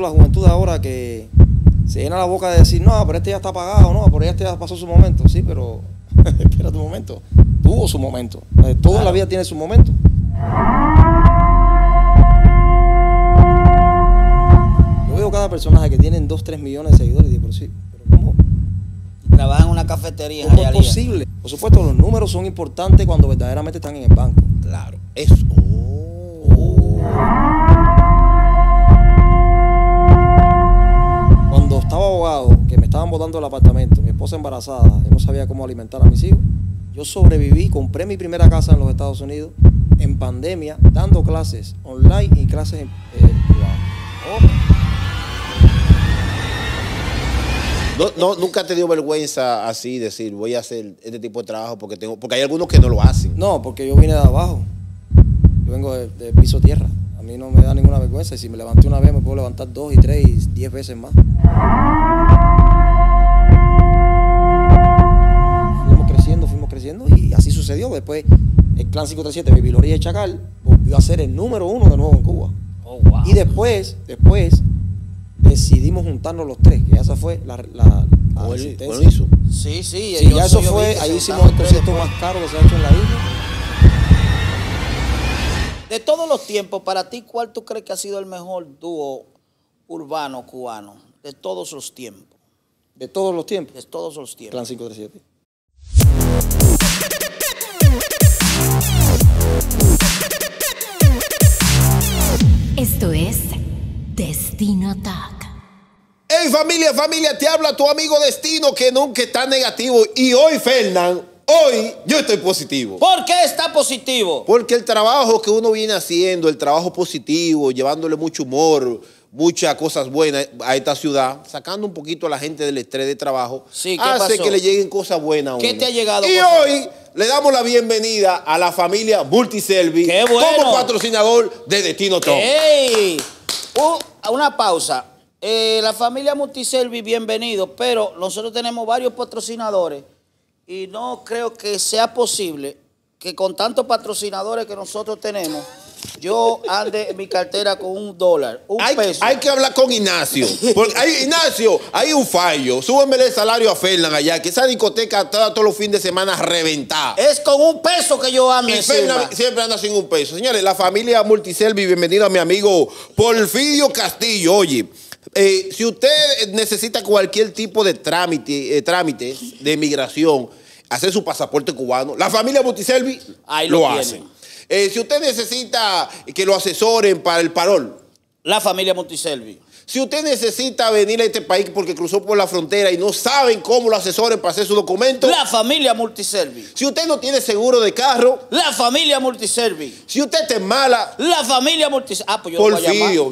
la juventud ahora que se llena la boca de decir, no, pero este ya está pagado, no, pero este ya pasó su momento. Sí, pero espera tu momento. Tuvo su momento. Eh, toda la vida tiene su momento. Yo veo cada personaje que tienen 2, 3 millones de seguidores y digo, pero sí, pero ¿cómo? Trabajan en una cafetería. es posible? Por supuesto, los números son importantes cuando verdaderamente están en el banco. Claro, eso. Oh. estaba abogado, que me estaban botando el apartamento, mi esposa embarazada, no sabía cómo alimentar a mis hijos. Yo sobreviví, compré mi primera casa en los Estados Unidos en pandemia, dando clases online y clases en eh, privado. No, nunca te dio vergüenza así decir voy a hacer este tipo de trabajo porque tengo porque hay algunos que no lo hacen. No, porque yo vine de abajo. Yo vengo de piso tierra. A mí no me da ninguna vergüenza y si me levanté una vez me puedo levantar dos y tres y diez veces más. Fuimos creciendo, fuimos creciendo y así sucedió. Después el Clan 537, Bibiloría de y Chacal, volvió a ser el número uno de nuevo en Cuba. Oh, y después, después, decidimos juntarnos los tres, que esa fue la, Sí, sí, sí ya eso fue, ahí hicimos el concierto más caro que se ha hecho en la isla. De todos los tiempos, para ti, ¿cuál tú crees que ha sido el mejor dúo urbano cubano? de todos los tiempos. De todos los tiempos. De todos los tiempos. Plan 537. Esto es Destino Talk. Hey familia, familia, te habla tu amigo Destino que nunca está negativo. Y hoy, Fernán, hoy yo estoy positivo. ¿Por qué está positivo? Porque el trabajo que uno viene haciendo, el trabajo positivo, llevándole mucho humor, muchas cosas buenas a esta ciudad, sacando un poquito a la gente del estrés de trabajo, sí, hace que le lleguen cosas buenas a ¿Qué te ha llegado? Y hoy le damos la bienvenida a la familia Multiservi como patrocinador de Destino Todo. ¡Ey! una pausa. Eh, la familia Multiselvi, bienvenido, pero nosotros tenemos varios patrocinadores y no creo que sea posible que con tantos patrocinadores que nosotros tenemos yo ande mi cartera con un dólar, un peso. Hay que hablar con Ignacio. Porque hay, Ignacio, hay un fallo. Súbeme el salario a Fernán allá, que esa discoteca está todos los fines de semana reventada. Es con un peso que yo ando. Y siempre anda sin un peso. Señores, la familia Multiselvi, bienvenido a mi amigo Porfirio Castillo. Oye. Eh, si usted necesita cualquier tipo de trámite, eh, trámites de migración, hacer su pasaporte cubano, la familia Multiselvi lo, lo hace. Eh, si usted necesita que lo asesoren para el parol. La familia multiservi Si usted necesita venir a este país porque cruzó por la frontera y no saben cómo lo asesoren para hacer su documento. La familia Multiservi. Si usted no tiene seguro de carro. La familia Multiservi. Si usted está mala. La familia Multiservi. Ah, pues yo No, voy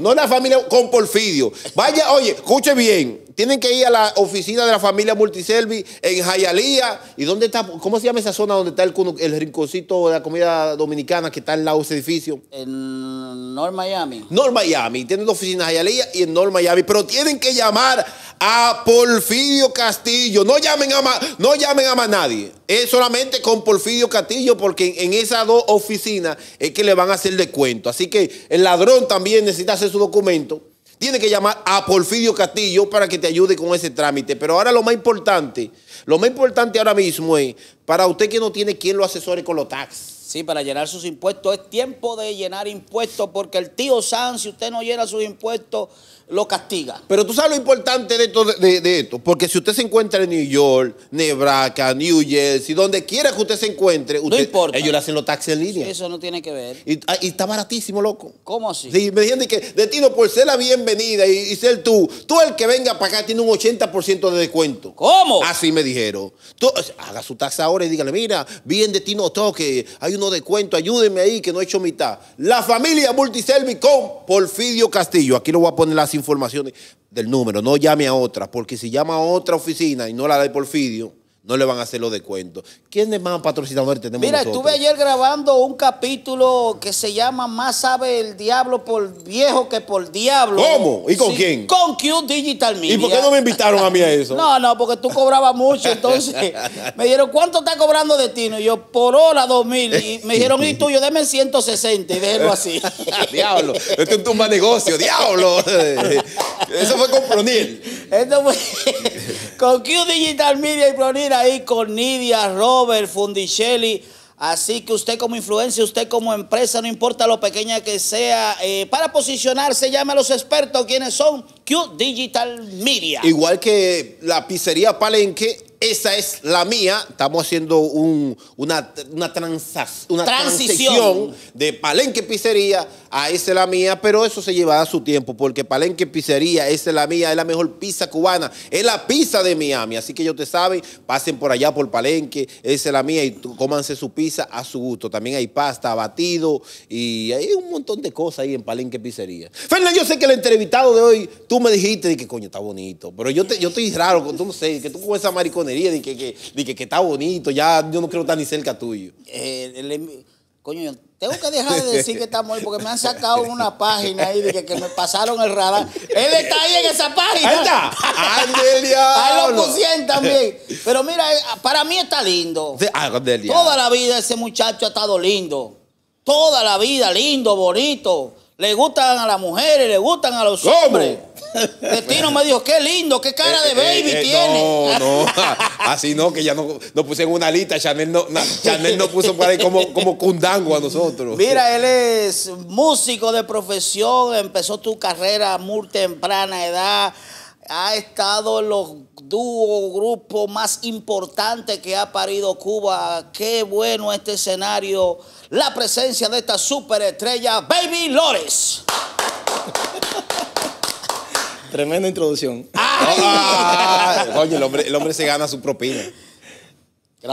no la familia con Porfidio. Vaya, oye, escuche bien tienen que ir a la oficina de la familia Multiservi en Jayalía. ¿Y dónde está? ¿Cómo se llama esa zona donde está el, rinconcito de la comida dominicana que está al lado de ese edificio? En North Miami. North Miami. Tienen dos oficinas en Jayalía y en North Miami. Pero tienen que llamar a Porfirio Castillo. No llamen a más, no llamen a nadie. Es solamente con Porfirio Castillo porque en, esas dos oficinas es que le van a hacer descuento. cuento. Así que el ladrón también necesita hacer su documento tiene que llamar a Porfirio Castillo para que te ayude con ese trámite. Pero ahora lo más importante lo más importante ahora mismo es, para usted que no tiene quien lo asesore con los taxes Sí, para llenar sus impuestos. Es tiempo de llenar impuestos porque el tío San, si usted no llena sus impuestos, lo castiga. Pero tú sabes lo importante de esto, de, esto porque si usted se encuentra en New York, Nebraska, New Jersey, donde quiera que usted se encuentre, no ellos le hacen los taxes en línea. eso no tiene que ver. Y, ah, está baratísimo, loco. ¿Cómo así? me dijeron que de ti no por ser la bienvenida y, ser tú, tú el que venga para acá tiene un 80% de descuento. ¿Cómo? Así me dijeron dijeron. haga su taxa ahora y dígale, mira, bien de ti no toque, hay uno de cuento, ayúdeme ahí que no he hecho mitad. La familia Multiselmi con Porfidio Castillo. Aquí le voy a poner las informaciones del número, no llame a otra, porque si llama a otra oficina y no la de Porfidio, no le van a hacer los descuentos. ¿Quiénes más patrocinadores tenemos Mira, estuve ayer grabando un capítulo que se llama Más sabe el diablo por viejo que por diablo. ¿Cómo? ¿Y con quién? Con Q Digital Media. ¿Y por qué no me invitaron a mí a eso? no, no, porque tú cobrabas mucho, entonces me dijeron, ¿cuánto está cobrando Destino? Y yo, por hora, dos mil. Y me dijeron, y tuyo, deme 160 y déjelo así. diablo, esto es un tumba negocio, diablo. eso fue con Pronil. Esto fue con Q Digital Media y Pronil ahí con Nidia, Robert, Fundichelli. Así que usted como influencia, usted como empresa, no importa lo pequeña que sea, eh, para posicionarse, llame a los expertos, ¿quiénes son? Q Digital Media. Igual que la pizzería Palenque, esa es la mía. Estamos haciendo una, una, una transición. de Palenque Pizzería a Esa es la mía, pero eso se llevará su tiempo, porque Palenque Pizzería, Esa es la mía, es la mejor pizza cubana, es la pizza de Miami. Así que yo te saben, pasen por allá por Palenque, Esa es la mía, y cómanse su pizza a su gusto. También hay pasta, batido, y hay un montón de cosas ahí en Palenque Pizzería. Fernández, yo sé que el entrevistado de hoy Tú me dijiste de que coño está bonito, pero yo, yo estoy raro, tú no sé, que tú con esa mariconería de que, que, que, está bonito, ya yo no creo estar ni cerca tuyo. Eh, em, coño, tengo que dejar de decir que está bonito porque me han sacado una página ahí de que, me pasaron el radar. Él está ahí en esa página. Ahí está. lo pusieron también. Pero mira, eh, para mí está lindo. Ah, Toda la vida ese muchacho ha estado lindo. Toda la vida, lindo, bonito le gustan a las mujeres, le gustan a los hombres. Destino me dijo, qué lindo, qué cara de eh, eh, baby eh, tiene. No, no, así no, que ya no, puse en una lista. Chanel no, puso para ahí como, como cundango a nosotros. Mira, él es músico de profesión, empezó tu carrera muy temprana edad, ha estado en los dúo, grupo más importante que ha parido Cuba. Qué bueno este escenario. La presencia de esta superestrella, Baby Lores. Tremenda introducción. oye, el hombre, se gana su propina.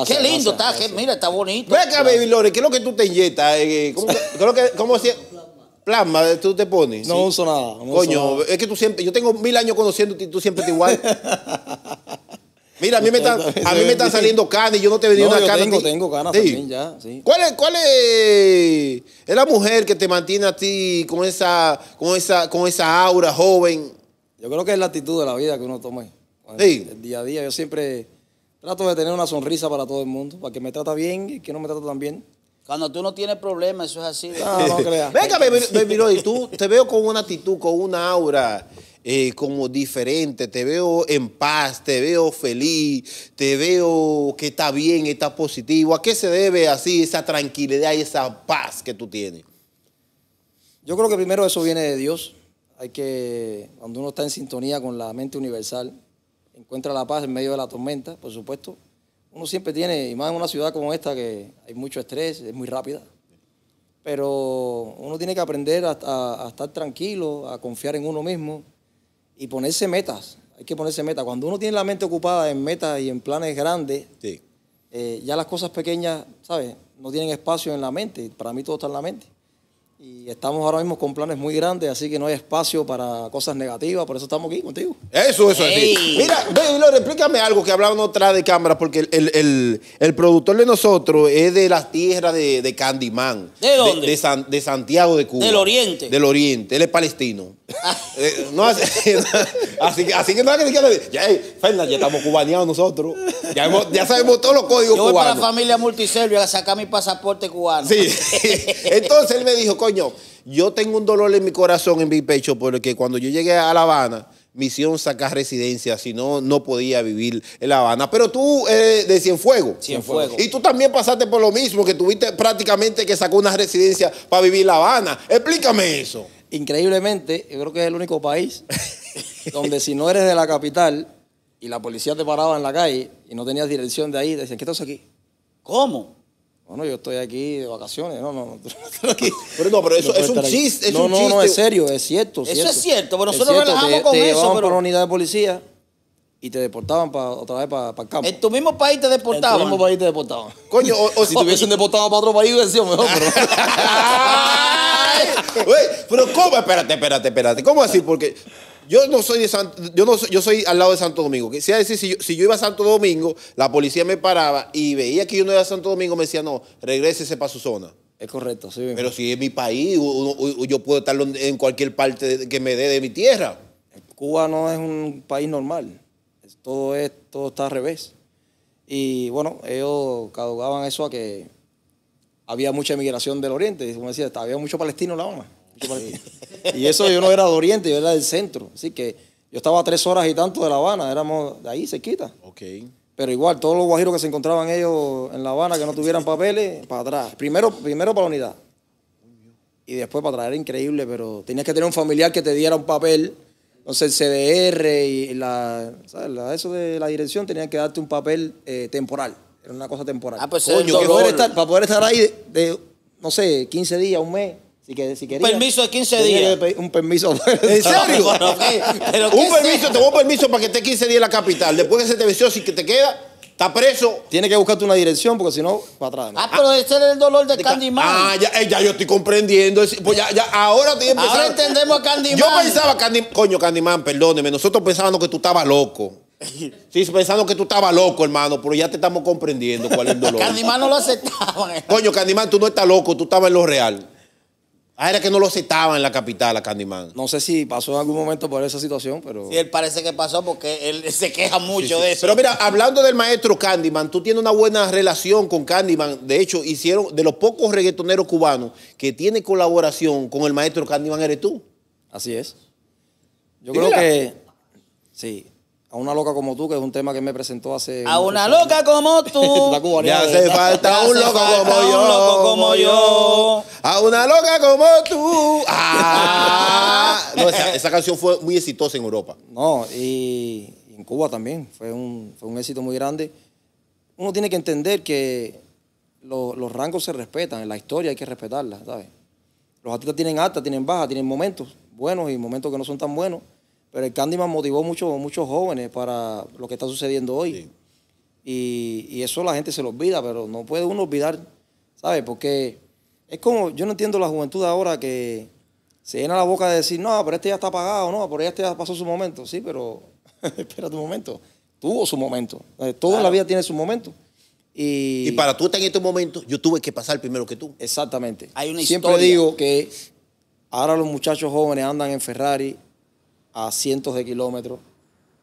qué lindo está, mira, está bonito. Venga, Baby Lores, ¿qué es lo que tú te inyectas? Eh, ¿Cómo, que, Plasma, tú te pones. No uso nada. Coño, es que tú siempre, yo tengo mil años conociéndote y tú siempre te igual. Mira, a mí me están, saliendo canas y yo no te he venido no, una cana. Tengo, tengo canas también ya. ¿Cuál, es, ¿Cuál es, la mujer que te mantiene a ti con esa, con esa, con esa aura joven? Yo creo que es la actitud de la vida que uno toma. Sí. El, día a día. Yo siempre trato de tener una sonrisa para todo el mundo, para que me trata bien y que no me trata tan bien. Cuando tú no tienes problemas, eso es así. No, no creas. Venga, Baby tú te veo con una actitud, con una aura eh, como diferente. Te veo en paz, te veo feliz, te veo que está bien, está positivo. ¿A qué se debe así esa tranquilidad y esa paz que tú tienes? Yo creo que primero eso viene de Dios. Hay que, cuando uno está en sintonía con la mente universal, encuentra la paz en medio de la tormenta, por supuesto, uno siempre tiene, y más en una ciudad como esta que hay mucho estrés, es muy rápida. Pero uno tiene que aprender a, estar tranquilo, a confiar en uno mismo y ponerse metas. Hay que ponerse metas. Cuando uno tiene la mente ocupada en metas y en planes grandes, eh, ya las cosas pequeñas, ¿sabes? No tienen espacio en la mente. Para mí todo está en la mente. Y estamos ahora mismo con planes muy grandes, así que no hay espacio para cosas negativas, por eso estamos aquí contigo. Eso, eso es. así. Mira, ve, explícame algo que hablaba otra de cámara, porque el, el, productor de nosotros es de las tierras de, de ¿De dónde? De, Santiago de Cuba. Del Oriente. Del Oriente, él es palestino. Ah. Eh, así, que, así que que ya, ya estamos cubaneados nosotros. Ya, sabemos todos los códigos cubanos Yo voy para la familia multiservio a sacar mi pasaporte cubano. Sí. Entonces él me dijo, yo tengo un dolor en mi corazón, en mi pecho, porque cuando yo llegué a La Habana, misión sacar residencia, si no, no podía vivir en La Habana. Pero tú eres eh, de Cienfuegos. Cienfuegos. Y tú también pasaste por lo mismo, que tuviste prácticamente que sacar una residencia para vivir en La Habana. Explícame eso. Increíblemente, yo creo que es el único país donde si no eres de la capital y la policía te paraba en la calle y no tenías dirección de ahí, decían, ¿qué estás aquí? ¿Cómo? Bueno, yo estoy aquí de vacaciones, no, no, no. Pero no, pero eso es un chiste. no, no, no, es serio, es cierto. Eso es cierto, pero nosotros lo con eso. Te pero... por unidad de policía y te deportaban otra vez para, para el campo. En tu mismo país te deportaban. En tu mismo país te deportaban. Coño, o, si te hubiesen deportado para otro país, hubiese sido mejor, pero. pero ¿cómo? Espérate, espérate, espérate. ¿Cómo así? Porque yo no soy de yo no yo soy al lado de Santo Domingo. Quisiera decir, si yo, iba a Santo Domingo, la policía me paraba y veía que yo no iba a Santo Domingo, me decía, no, regrésese para su zona. Es correcto, sí. Pero si es mi país, yo puedo estar en cualquier parte que me dé de mi tierra. Cuba no es un país normal. Todo, esto está al revés. Y bueno, ellos caducaban eso a que había mucha emigración del oriente, como decía, había mucho palestino en La Habana. Y eso yo no era de oriente, yo era del centro. Así que yo estaba a tres horas y tanto de La Habana, éramos de ahí cerquita. Pero igual, todos los guajiros que se encontraban ellos en La Habana que no tuvieran papeles, para atrás. Primero, primero para la unidad. Y después para atrás, era increíble, pero tenías que tener un familiar que te diera un papel. Entonces el CDR y la, eso de la dirección tenían que darte un papel eh, temporal es una cosa temporal. Ah, pues Coño, para, poder estar, para poder estar ahí de, no sé, 15 días, un mes. Si, que, si quería, permiso de 15 días. Un permiso. ¿En serio? un permiso, tengo un permiso para que esté 15 días en la capital. Después que se te venció, si que te queda, está preso. Tienes que buscarte una dirección porque si no, para atrás. Ah, pero ese es el dolor de, Candimán. Candyman. Ah, ya, eh, ya, yo estoy comprendiendo. Pues ya, ya, ahora Ahora entendemos a Candyman. Yo pensaba, Candy, coño, Candyman, perdóneme. Nosotros pensábamos que tú estabas loco. Sí, pensando que tú estabas loco, hermano, pero ya te estamos comprendiendo cuál es el dolor. candyman no lo aceptaba. Eh. Coño, candyman tú no estás loco, tú estabas en lo real. Ah, era que no lo aceptaban en la capital a No sé si pasó en algún momento por esa situación, pero. Sí, él parece que pasó porque él se queja mucho de eso. Pero mira, hablando del maestro Candyman, tú tienes una buena relación con Candyman. De hecho, hicieron, de los pocos reggaetoneros cubanos que tiene colaboración con el maestro Candyman, eres tú. Así es. Yo creo que. Sí, a una loca como tú, que es un tema que me presentó hace. A una loca como tú. Me hace falta un loco como yo. A una loca como tú. Ah. esa, canción fue muy exitosa en Europa. No, y, en Cuba también. Fue un, éxito muy grande. Uno tiene que entender que los rangos se respetan. En la historia hay que respetarla, ¿sabes? Los artistas tienen altas, tienen baja, tienen momentos buenos y momentos que no son tan buenos. Pero el Candyman motivó mucho, muchos jóvenes para lo que está sucediendo hoy. Y, eso la gente se lo olvida, pero no puede uno olvidar, ¿sabes? Porque es como, yo no entiendo la juventud ahora que se llena la boca de decir, no, pero este ya está pagado, no, pero este ya pasó su momento. Sí, pero espera tu momento. Tuvo su momento. Eh, toda la vida tiene su momento. Y, para tú estar en este momento, yo tuve que pasar primero que tú. Exactamente. Hay Siempre digo que ahora los muchachos jóvenes andan en Ferrari a cientos de kilómetros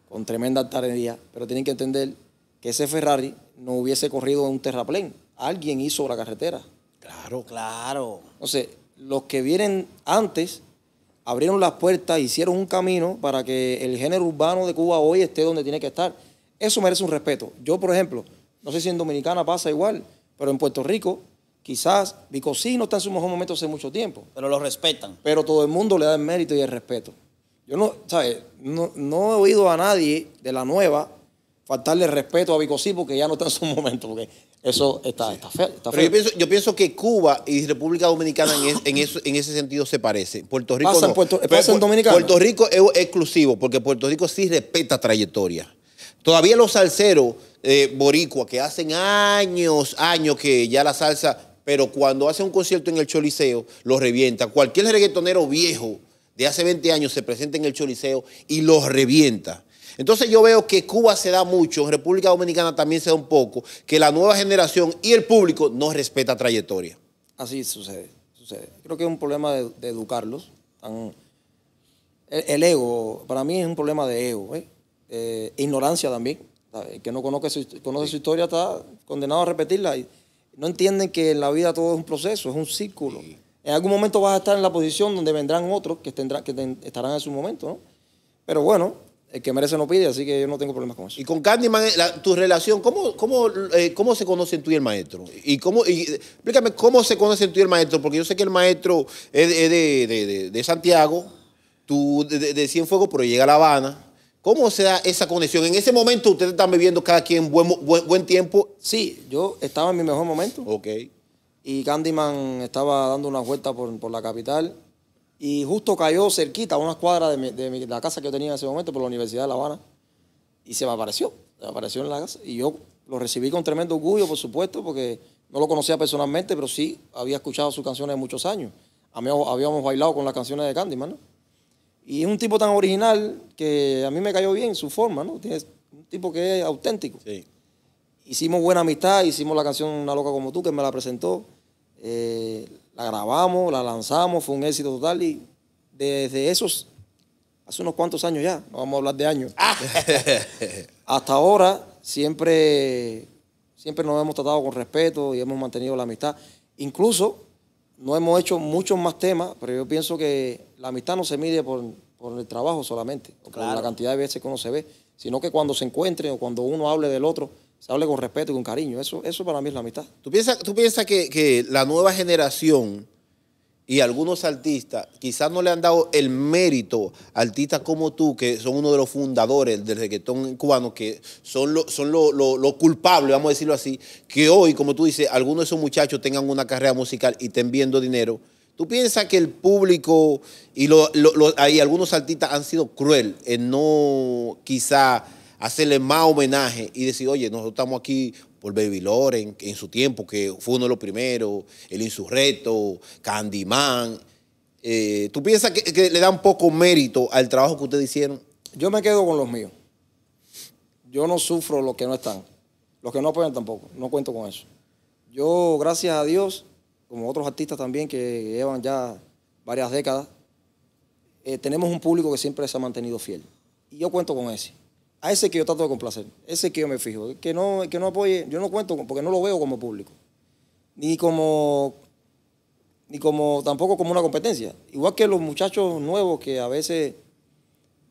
con tremenda tardería, pero tienen que entender que ese Ferrari no hubiese corrido en un terraplén. Alguien hizo la carretera. Claro, claro. Entonces, los que vienen antes abrieron las puertas, hicieron un camino para que el género urbano de Cuba hoy esté donde tiene que estar. Eso merece un respeto. Yo, por ejemplo, no sé si en Dominicana pasa igual, pero en Puerto Rico, quizás mi no está en su mejor momento hace mucho tiempo. Pero lo respetan. Pero todo el mundo le da el mérito y el respeto. Yo no, ¿sabes? No, he oído a nadie de la nueva faltarle respeto a Vicosí porque ya no está en su momento, porque eso está, feo. Pero yo, pienso, que Cuba y República Dominicana en, en ese sentido se parecen. Puerto Rico Puerto Rico es exclusivo, porque Puerto Rico sí respeta trayectoria. Todavía los salseros eh, boricua que hacen años, años que ya la salsa pero cuando hace un concierto en el Choliseo, lo revienta. Cualquier reggaetonero viejo de hace 20 años se presenta en el Choliseo y los revienta. Entonces yo veo que Cuba se da mucho, en República Dominicana también se da un poco, que la nueva generación y el público no respeta trayectoria. Así sucede, sucede. Creo que es un problema de, educarlos. el, ego, para mí es un problema de ego, ¿eh? Eh, ignorancia también. El que no conoce su, historia está condenado a repetirla. Y no entienden que en la vida todo es un proceso, es un círculo. En algún momento vas a estar en la posición donde vendrán otros que, estarán en su momento, ¿no? Pero bueno, el que merece no pide, así que yo no tengo problemas con eso. Y con Candyman, eh, tu relación, ¿cómo, cómo, eh, cómo se conocen tú y el maestro? Y cómo, explícame cómo se conocen tú y el maestro, porque yo sé que el maestro es de, Santiago, tú de, Cienfuegos, pero llega a La Habana. ¿Cómo se da esa conexión? En ese momento ustedes están viviendo cada quien buen, buen tiempo. Sí, yo estaba en mi mejor momento. Ok y Candyman estaba dando una vuelta por, la capital y justo cayó cerquita, a unas cuadras de, la casa que yo tenía en ese momento, por la Universidad de La Habana, y se me apareció, se me apareció en la casa. Y yo lo recibí con tremendo orgullo, por supuesto, porque no lo conocía personalmente, pero sí había escuchado sus canciones de muchos años. habíamos bailado con las canciones de Candyman, Y es un tipo tan original que a mí me cayó bien su forma, ¿no? un tipo que es auténtico. Hicimos buena amistad, hicimos la canción Una loca como tú, que me la presentó eh, la grabamos, la lanzamos, fue un éxito total y desde esos, hace unos cuantos años ya, no vamos a hablar de años, ah. hasta ahora siempre, siempre nos hemos tratado con respeto y hemos mantenido la amistad. Incluso no hemos hecho muchos más temas, pero yo pienso que la amistad no se mide por, el trabajo solamente, por la cantidad de veces que uno se ve, sino que cuando se encuentren o cuando uno hable del otro, se hable con respeto y con cariño. Eso, eso para mí es la mitad. ¿Tú piensas, tú piensas que, la nueva generación y algunos artistas quizás no le han dado el mérito a artistas como tú, que son uno de los fundadores del reggaetón cubano, que son los son culpables, vamos a decirlo así, que hoy, como tú dices, algunos de esos muchachos tengan una carrera musical y estén viendo dinero? ¿Tú piensas que el público y, lo, algunos artistas han sido cruel en no quizás hacerle más homenaje y decir, oye, nosotros estamos aquí por Baby Loren, en su tiempo, que fue uno de los primeros, El Insurrecto, Candyman. Eh, ¿Tú piensas que, le da un poco mérito al trabajo que ustedes hicieron? Yo me quedo con los míos. Yo no sufro los que no están. Los que no pueden tampoco. No cuento con eso. Yo, gracias a Dios, como otros artistas también que llevan ya varias décadas, eh, tenemos un público que siempre se ha mantenido fiel. Y yo cuento con ese a ese que yo trato de complacer, ese que yo me fijo, que no, que no apoye, yo no cuento porque no lo veo como público, ni como, ni como tampoco como una competencia. Igual que los muchachos nuevos que a veces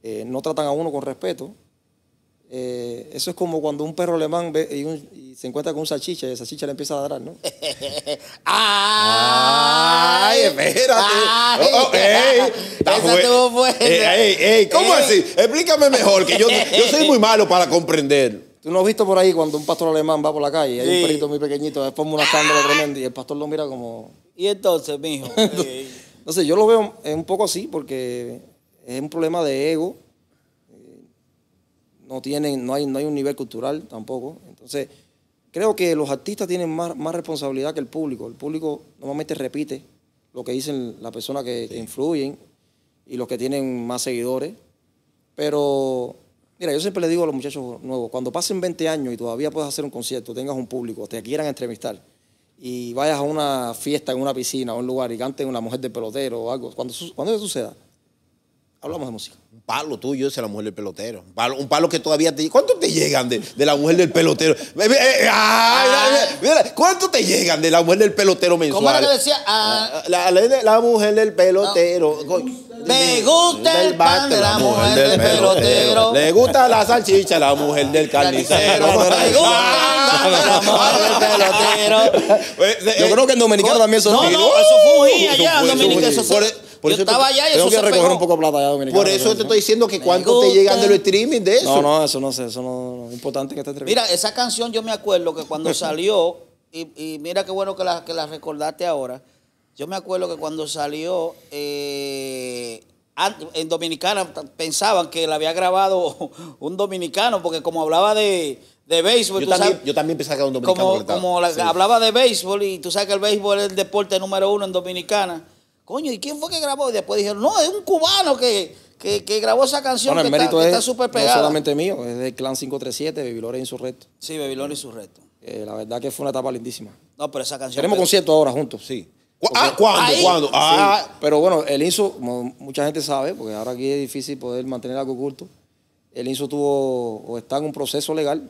eh, no tratan a uno con respeto, eh, eso es como cuando un perro alemán se encuentra con un salchicha y esa salchicha le empieza a dar ¿no? ¡Ay! espérate! Oh, oh, eh, ey, ¿Cómo eh. así? Explícame mejor, que yo, soy muy malo para comprender Tú no has visto por ahí cuando un pastor alemán va por la calle, hay un perrito muy pequeñito, una tremenda y el pastor lo mira como... ¿Y entonces, mijo? entonces, yo lo veo un poco así porque es un problema de ego no, tienen, no, hay, no hay un nivel cultural tampoco. Entonces, creo que los artistas tienen más, más responsabilidad que el público. El público normalmente repite lo que dicen las personas que, influyen y los que tienen más seguidores. Pero, mira, yo siempre le digo a los muchachos nuevos, cuando pasen 20 años y todavía puedas hacer un concierto, tengas un público, te quieran entrevistar y vayas a una fiesta en una piscina o un lugar y cantes una mujer de pelotero o algo, cuando, cuando eso suceda, Hablamos de música. Un palo tuyo es la mujer del pelotero. Un palo, que todavía te. ¿Cuánto te llegan de, la mujer del pelotero? Eh, eh, eh, ¡Ay! Ah. ¿Cuánto te llegan de la mujer del pelotero mensual? ¿Cómo era que decía? Ah. Ah, la, mujer del pelotero. Me gusta el pan de la mujer del pelotero. Le gusta la salchicha la mujer del carnicero. Me gusta la mujer del pelotero. Yo creo que en Dominicano también son. No, no, eso fue uh, allá en Dominicano. Por yo eso estaba allá y Por eso te estoy diciendo que cuánto te llegan de los streaming de eso. No, no, eso no sé, eso no es importante que esta entrevista. Mira, esa canción yo me acuerdo que cuando salió, y, mira qué bueno que la, que recordaste ahora, yo me acuerdo que cuando salió, eh, en Dominicana pensaban que la había grabado un dominicano, porque como hablaba de béisbol. Yo, también, pensaba que era un dominicano. Como, hablaba de béisbol y tú sabes que el béisbol es el deporte número uno en Dominicana. Coño, ¿y quién fue que grabó? Y después dijeron, no, es un cubano que, grabó esa canción que, está, es, está, súper pegada. No solamente mío, es del Clan 537, su Insurrecto. Sí, y Insurrecto. Eh, la verdad que fue una etapa lindísima. No, pero esa canción... Tenemos concierto ahora juntos, sí. Ah, ¿cuándo? ¿Cuándo? Ah. Pero bueno, el INSO, mucha gente sabe, porque ahora aquí es difícil poder mantener algo oculto, el INSO tuvo o está en un proceso legal.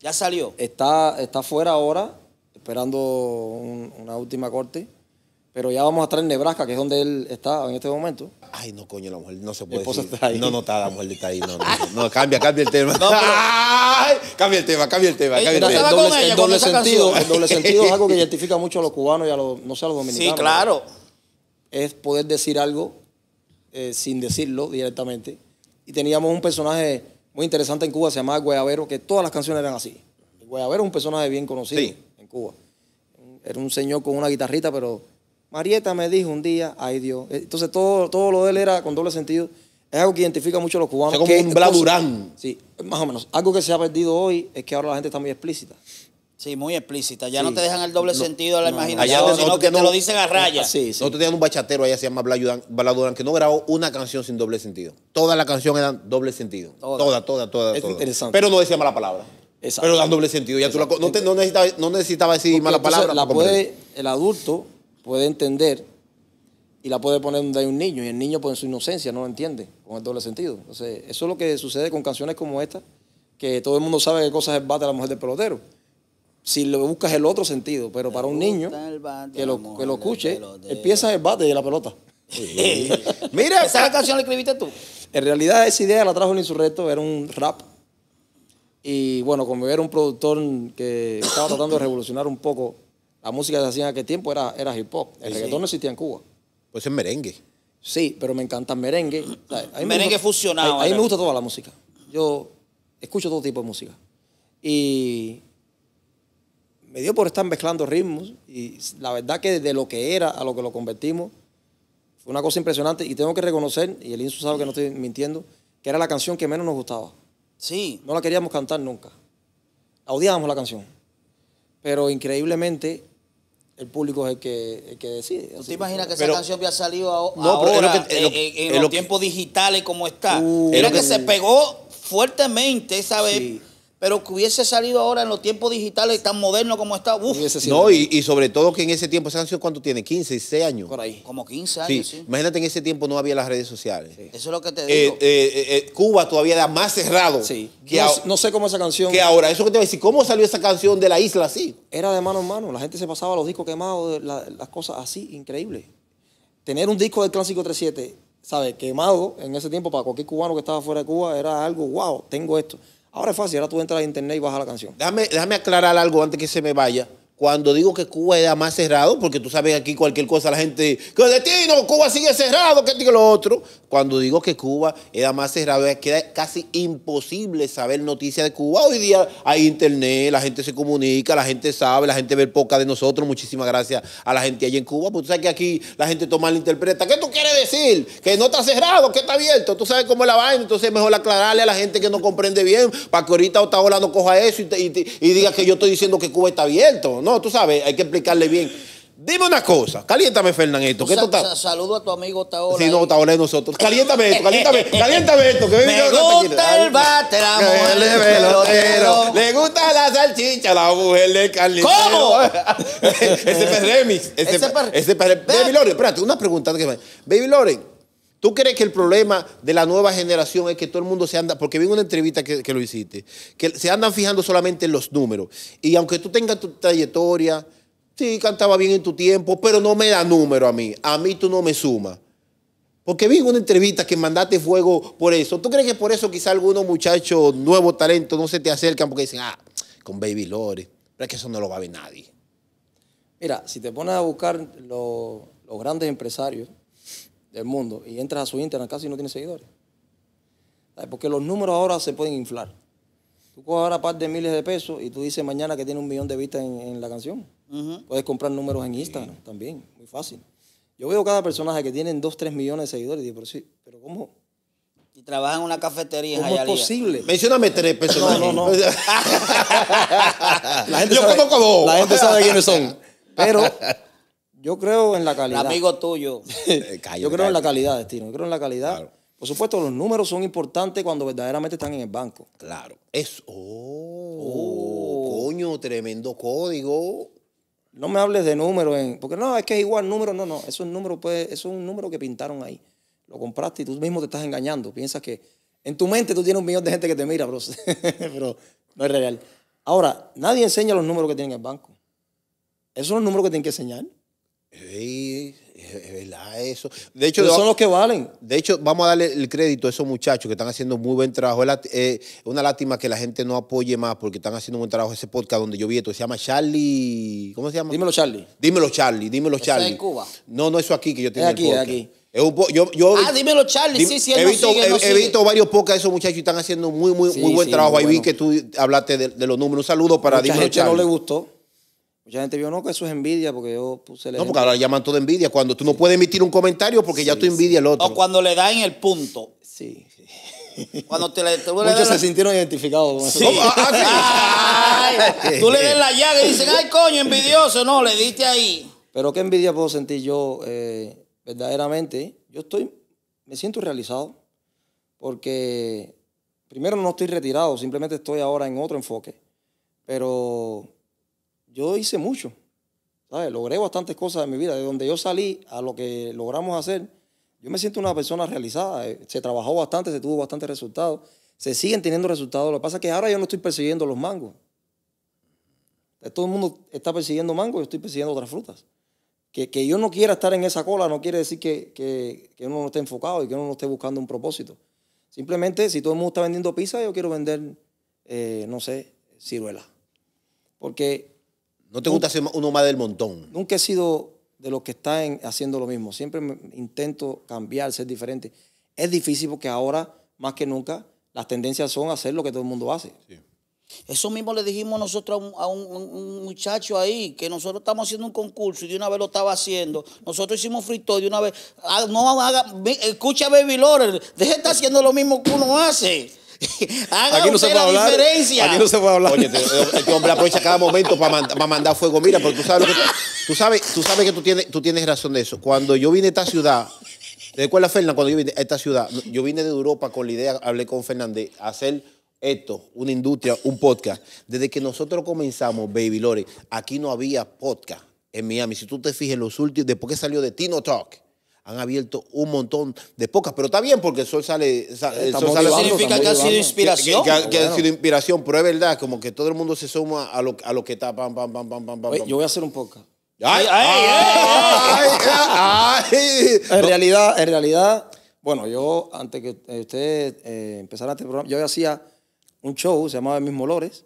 ¿Ya salió? Está, está fuera ahora, esperando una última corte. Pero ya vamos a estar en Nebraska, que es donde él está en este momento. Ay, no, coño, la mujer no se puede. decir. No, no está, la mujer está ahí. No, no, cambia, cambia el tema. cambia el tema, cambia el tema. el, doble, sentido, doble sentido es algo que identifica mucho a los cubanos y a los, no sé, a los dominicanos. Sí, claro. Es poder decir algo eh, sin decirlo directamente. Y teníamos un personaje muy interesante en Cuba, se llamaba Guayabero, que todas las canciones eran así. Guayabero es un personaje bien conocido en Cuba. Era un señor con una guitarrita, pero Marieta me dijo un día, ay Dios. Eh, entonces todo, todo lo de él era con doble sentido. Es algo que identifica mucho a los cubanos. es como que, un bladurán. Sí, más o menos. Algo que se ha perdido hoy es que ahora la gente está muy explícita. Sí, muy explícita. Ya no te dejan el doble sentido a la imaginación, sino que te lo dicen a raya. Ah, no te Nosotros un bachatero allá, se llama Bladurán, que no grabó una canción sin doble sentido. Toda la canción eran doble sentido. Toda, toda, toda, Pero no decía mala palabra. Pero dan doble sentido. no, necesitaba, decir mala palabra. La el adulto puede entender y la puede poner donde hay un niño. Y el niño, por su inocencia, no lo entiende con el doble sentido. Entonces, eso es lo que sucede con canciones como esta, que todo el mundo sabe que cosas es bate a la mujer del pelotero. Si lo buscas el otro sentido, pero para un niño que, lo, que lo escuche, empieza el bate y la pelota. Mira, esa canción la escribiste tú. En realidad esa idea la trajo un insurrecto, era un rap. Y bueno, como era un productor que estaba tratando de revolucionar un poco la música que se hacía en aquel tiempo era, era hip hop. El reggaetón no existía en Cuba. Pues es merengue. Sí, pero me encanta el merengue. merengue fusionado. A, mí me gusta toda la música. Yo escucho todo tipo de música. Y me dio por estar mezclando ritmos. Y la verdad que de lo que era a lo que lo convertimos, fue una cosa impresionante. Y tengo que reconocer, y el Insu sabe que no estoy mintiendo, que era la canción que menos nos gustaba. Sí. No la queríamos cantar nunca. Odiábamos la canción. Pero increíblemente el público es el que, que decide. ¿Tú te imaginas que esa canción había salido a, no, ahora, pero que, en, lo, en, los tiempos digitales como está? Era uh, que, se pegó fuertemente esa vez pero que hubiese salido ahora en los tiempos digitales tan modernos como está. Uf. No, y, sobre todo que en ese tiempo, ¿esa canción cuánto tiene? 15, 16 años. Por ahí. Como 15 años. Imagínate, en ese tiempo no había las redes sociales. Eso es lo que te eh, digo. Eh, eh, Cuba todavía era más cerrado. Sí. no, sé cómo esa canción. Que ahora, eso que te voy a decir, ¿cómo salió esa canción de la isla así? Era de mano en mano. La gente se pasaba los discos quemados, las cosas así, increíble. Tener un disco del Clásico 37, ¿sabes? Quemado en ese tiempo para cualquier cubano que estaba fuera de Cuba era algo, wow, tengo esto. Ahora es fácil, ahora tú entras a internet y bajas la canción. Déjame, déjame aclarar algo antes que se me vaya. Cuando digo que Cuba era más cerrado, porque tú sabes aquí cualquier cosa la gente, que No, Cuba sigue cerrado, que digo lo otro. Cuando digo que Cuba era más cerrado, es que casi imposible saber noticias de Cuba. Hoy día hay internet, la gente se comunica, la gente sabe, la gente ve poca de nosotros. Muchísimas gracias a la gente allá en Cuba, porque tú sabes que aquí la gente toma la interpreta. ¿Qué tú quieres decir? Que no está cerrado, que está abierto. Tú sabes cómo es la vaina, entonces es mejor aclararle a la gente que no comprende bien, para que ahorita otra ola no coja eso y, y diga que yo estoy diciendo que Cuba está abierto. No, tú sabes, hay que explicarle bien. Dime una cosa, caliéntame, Fernandito. que esto Saludo a tu amigo Taola. Sí, no, Taola es nosotros. Caliéntame esto, caliéntame, caliéntame esto. Que me, me gusta el bate, la mujer del pelotero. Le gusta la salchicha, la mujer de caliente. ¿Cómo? ese es remix. Ese, es Remix. Baby Loren, espérate, una pregunta que me... Baby Loren, ¿Tú crees que el problema de la nueva generación es que todo el mundo se anda, porque vi una entrevista que, lo hiciste, que se andan fijando solamente en los números? Y aunque tú tengas tu trayectoria, sí, cantaba bien en tu tiempo, pero no me da número a mí, a mí tú no me sumas. Porque vi una entrevista que mandaste fuego por eso. ¿Tú crees que por eso quizá algunos muchachos, nuevos talentos, no se te acercan porque dicen, ah, con Baby Lore, pero es que eso no lo va a ver nadie? Mira, si te pones a buscar los grandes empresarios, del mundo y entras a su Instagram casi no tiene seguidores. Porque los números ahora se pueden inflar. Tú coges ahora un par de miles de pesos y tú dices mañana que tiene un millón de vistas en, la canción. Puedes comprar números en Instagram también, muy fácil. Yo veo cada personaje que tienen 2, 3 millones de seguidores y digo, pero sí, pero ¿cómo? Y trabaja en una cafetería en es posible? Mencióname tres personajes. No, no, no. Yo conozco La gente sabe quiénes son. Pero yo creo en la calidad. El amigo tuyo. yo eh, creo en la calidad, Destino. Yo creo en la calidad. Por supuesto, los números son importantes cuando verdaderamente están en el banco. Claro. Eso. Oh, oh, coño, tremendo código. No me hables de números en. Porque no, es que es igual número. No, no. Eso es un número, pues, es un número que pintaron ahí. Lo compraste y tú mismo te estás engañando. Piensas que. En tu mente tú tienes un millón de gente que te mira, bro. pero no es real. Ahora, nadie enseña los números que tiene en el banco. Esos son los números que tienen que enseñar verdad eso. De hecho, son los que valen. De hecho, vamos a darle el crédito a esos muchachos que están haciendo muy buen trabajo. Es eh, una lástima que la gente no apoye más porque están haciendo un buen trabajo ese podcast donde yo vi esto. Se llama Charlie. ¿Cómo se llama? Dímelo, Charlie. Dímelo, Charlie. Dímelo, Charlie. en Cuba? No, no, eso aquí que yo tengo. aquí, aquí. Yo, yo, ah, dímelo, Charlie. sí, sí, he, visto, varios podcasts de esos muchachos y están haciendo muy, muy, muy buen trabajo. Ahí vi que tú hablaste de, los números. Un saludo para Mucha Dímelo, gente Charlie. no le gustó. Mucha gente vio, no, que eso es envidia porque yo puse No, porque ahora llaman todo envidia. Cuando tú no puedes emitir un comentario porque ya tú envidia el otro. O cuando le dan el punto. Sí. Cuando te le, Muchos se sintieron identificados con eso. Ah, tú le das la llave y dicen, ay, coño, envidioso. No, le diste ahí. Pero qué envidia puedo sentir yo eh, verdaderamente. Yo estoy, me siento realizado porque primero no estoy retirado, simplemente estoy ahora en otro enfoque. Pero yo hice mucho. ¿sabes? Logré bastantes cosas en mi vida. De donde yo salí a lo que logramos hacer, yo me siento una persona realizada. Eh, se trabajó bastante, se tuvo bastantes resultados. Se siguen teniendo resultados. Lo que pasa es que ahora yo no estoy persiguiendo los mangos. Eh, todo el mundo está persiguiendo mangos, yo estoy persiguiendo otras frutas. Que, que, yo no quiera estar en esa cola no quiere decir que, que, uno no esté enfocado y que uno no esté buscando un propósito. Simplemente, si todo el mundo está vendiendo pizza, yo quiero vender, eh, no sé, ciruela. Porque ¿No te gusta ser uno más del montón? Nunca he sido de los que están haciendo lo mismo. Siempre intento cambiar, ser diferente. Es difícil porque ahora, más que nunca, las tendencias son hacer lo que todo el mundo hace. Eso mismo le dijimos nosotros a, un, muchacho ahí, que nosotros estamos haciendo un concurso y de una vez lo estaba haciendo. Nosotros hicimos frito de una vez. Ah, no haga, escucha Baby Lore, deje de estar haciendo lo mismo que uno hace. aquí no se puede hablar. Aquí no se puede hablar. Oye, este hombre aprovecha cada momento para, mandar fuego. Mira, porque tú sabes, que, tú sabes, que tú tienes, razón de eso. Cuando yo vine a esta ciudad, ¿te acuerdas Fernanda? Cuando yo vine a esta ciudad, yo vine de Europa con la idea, hablé con Fernández, hacer esto, una industria, un podcast. Desde que nosotros comenzamos, Baby Lore, aquí no había podcast en Miami. Si tú te fijas, los últimos, después que salió de Tino Talk, han abierto un montón de pocas, pero está bien porque el sol sale. significa que ha sido inspiración. Que, ha sido inspiración, pero es verdad, como que todo el mundo se suma a lo, a lo que está. Pam, pam, pam, pam, pam, Yo voy a hacer un podcast. en realidad, en realidad, bueno, yo antes que usted eh, empezaran a este programa, yo hacía un show, se llamaba mis molores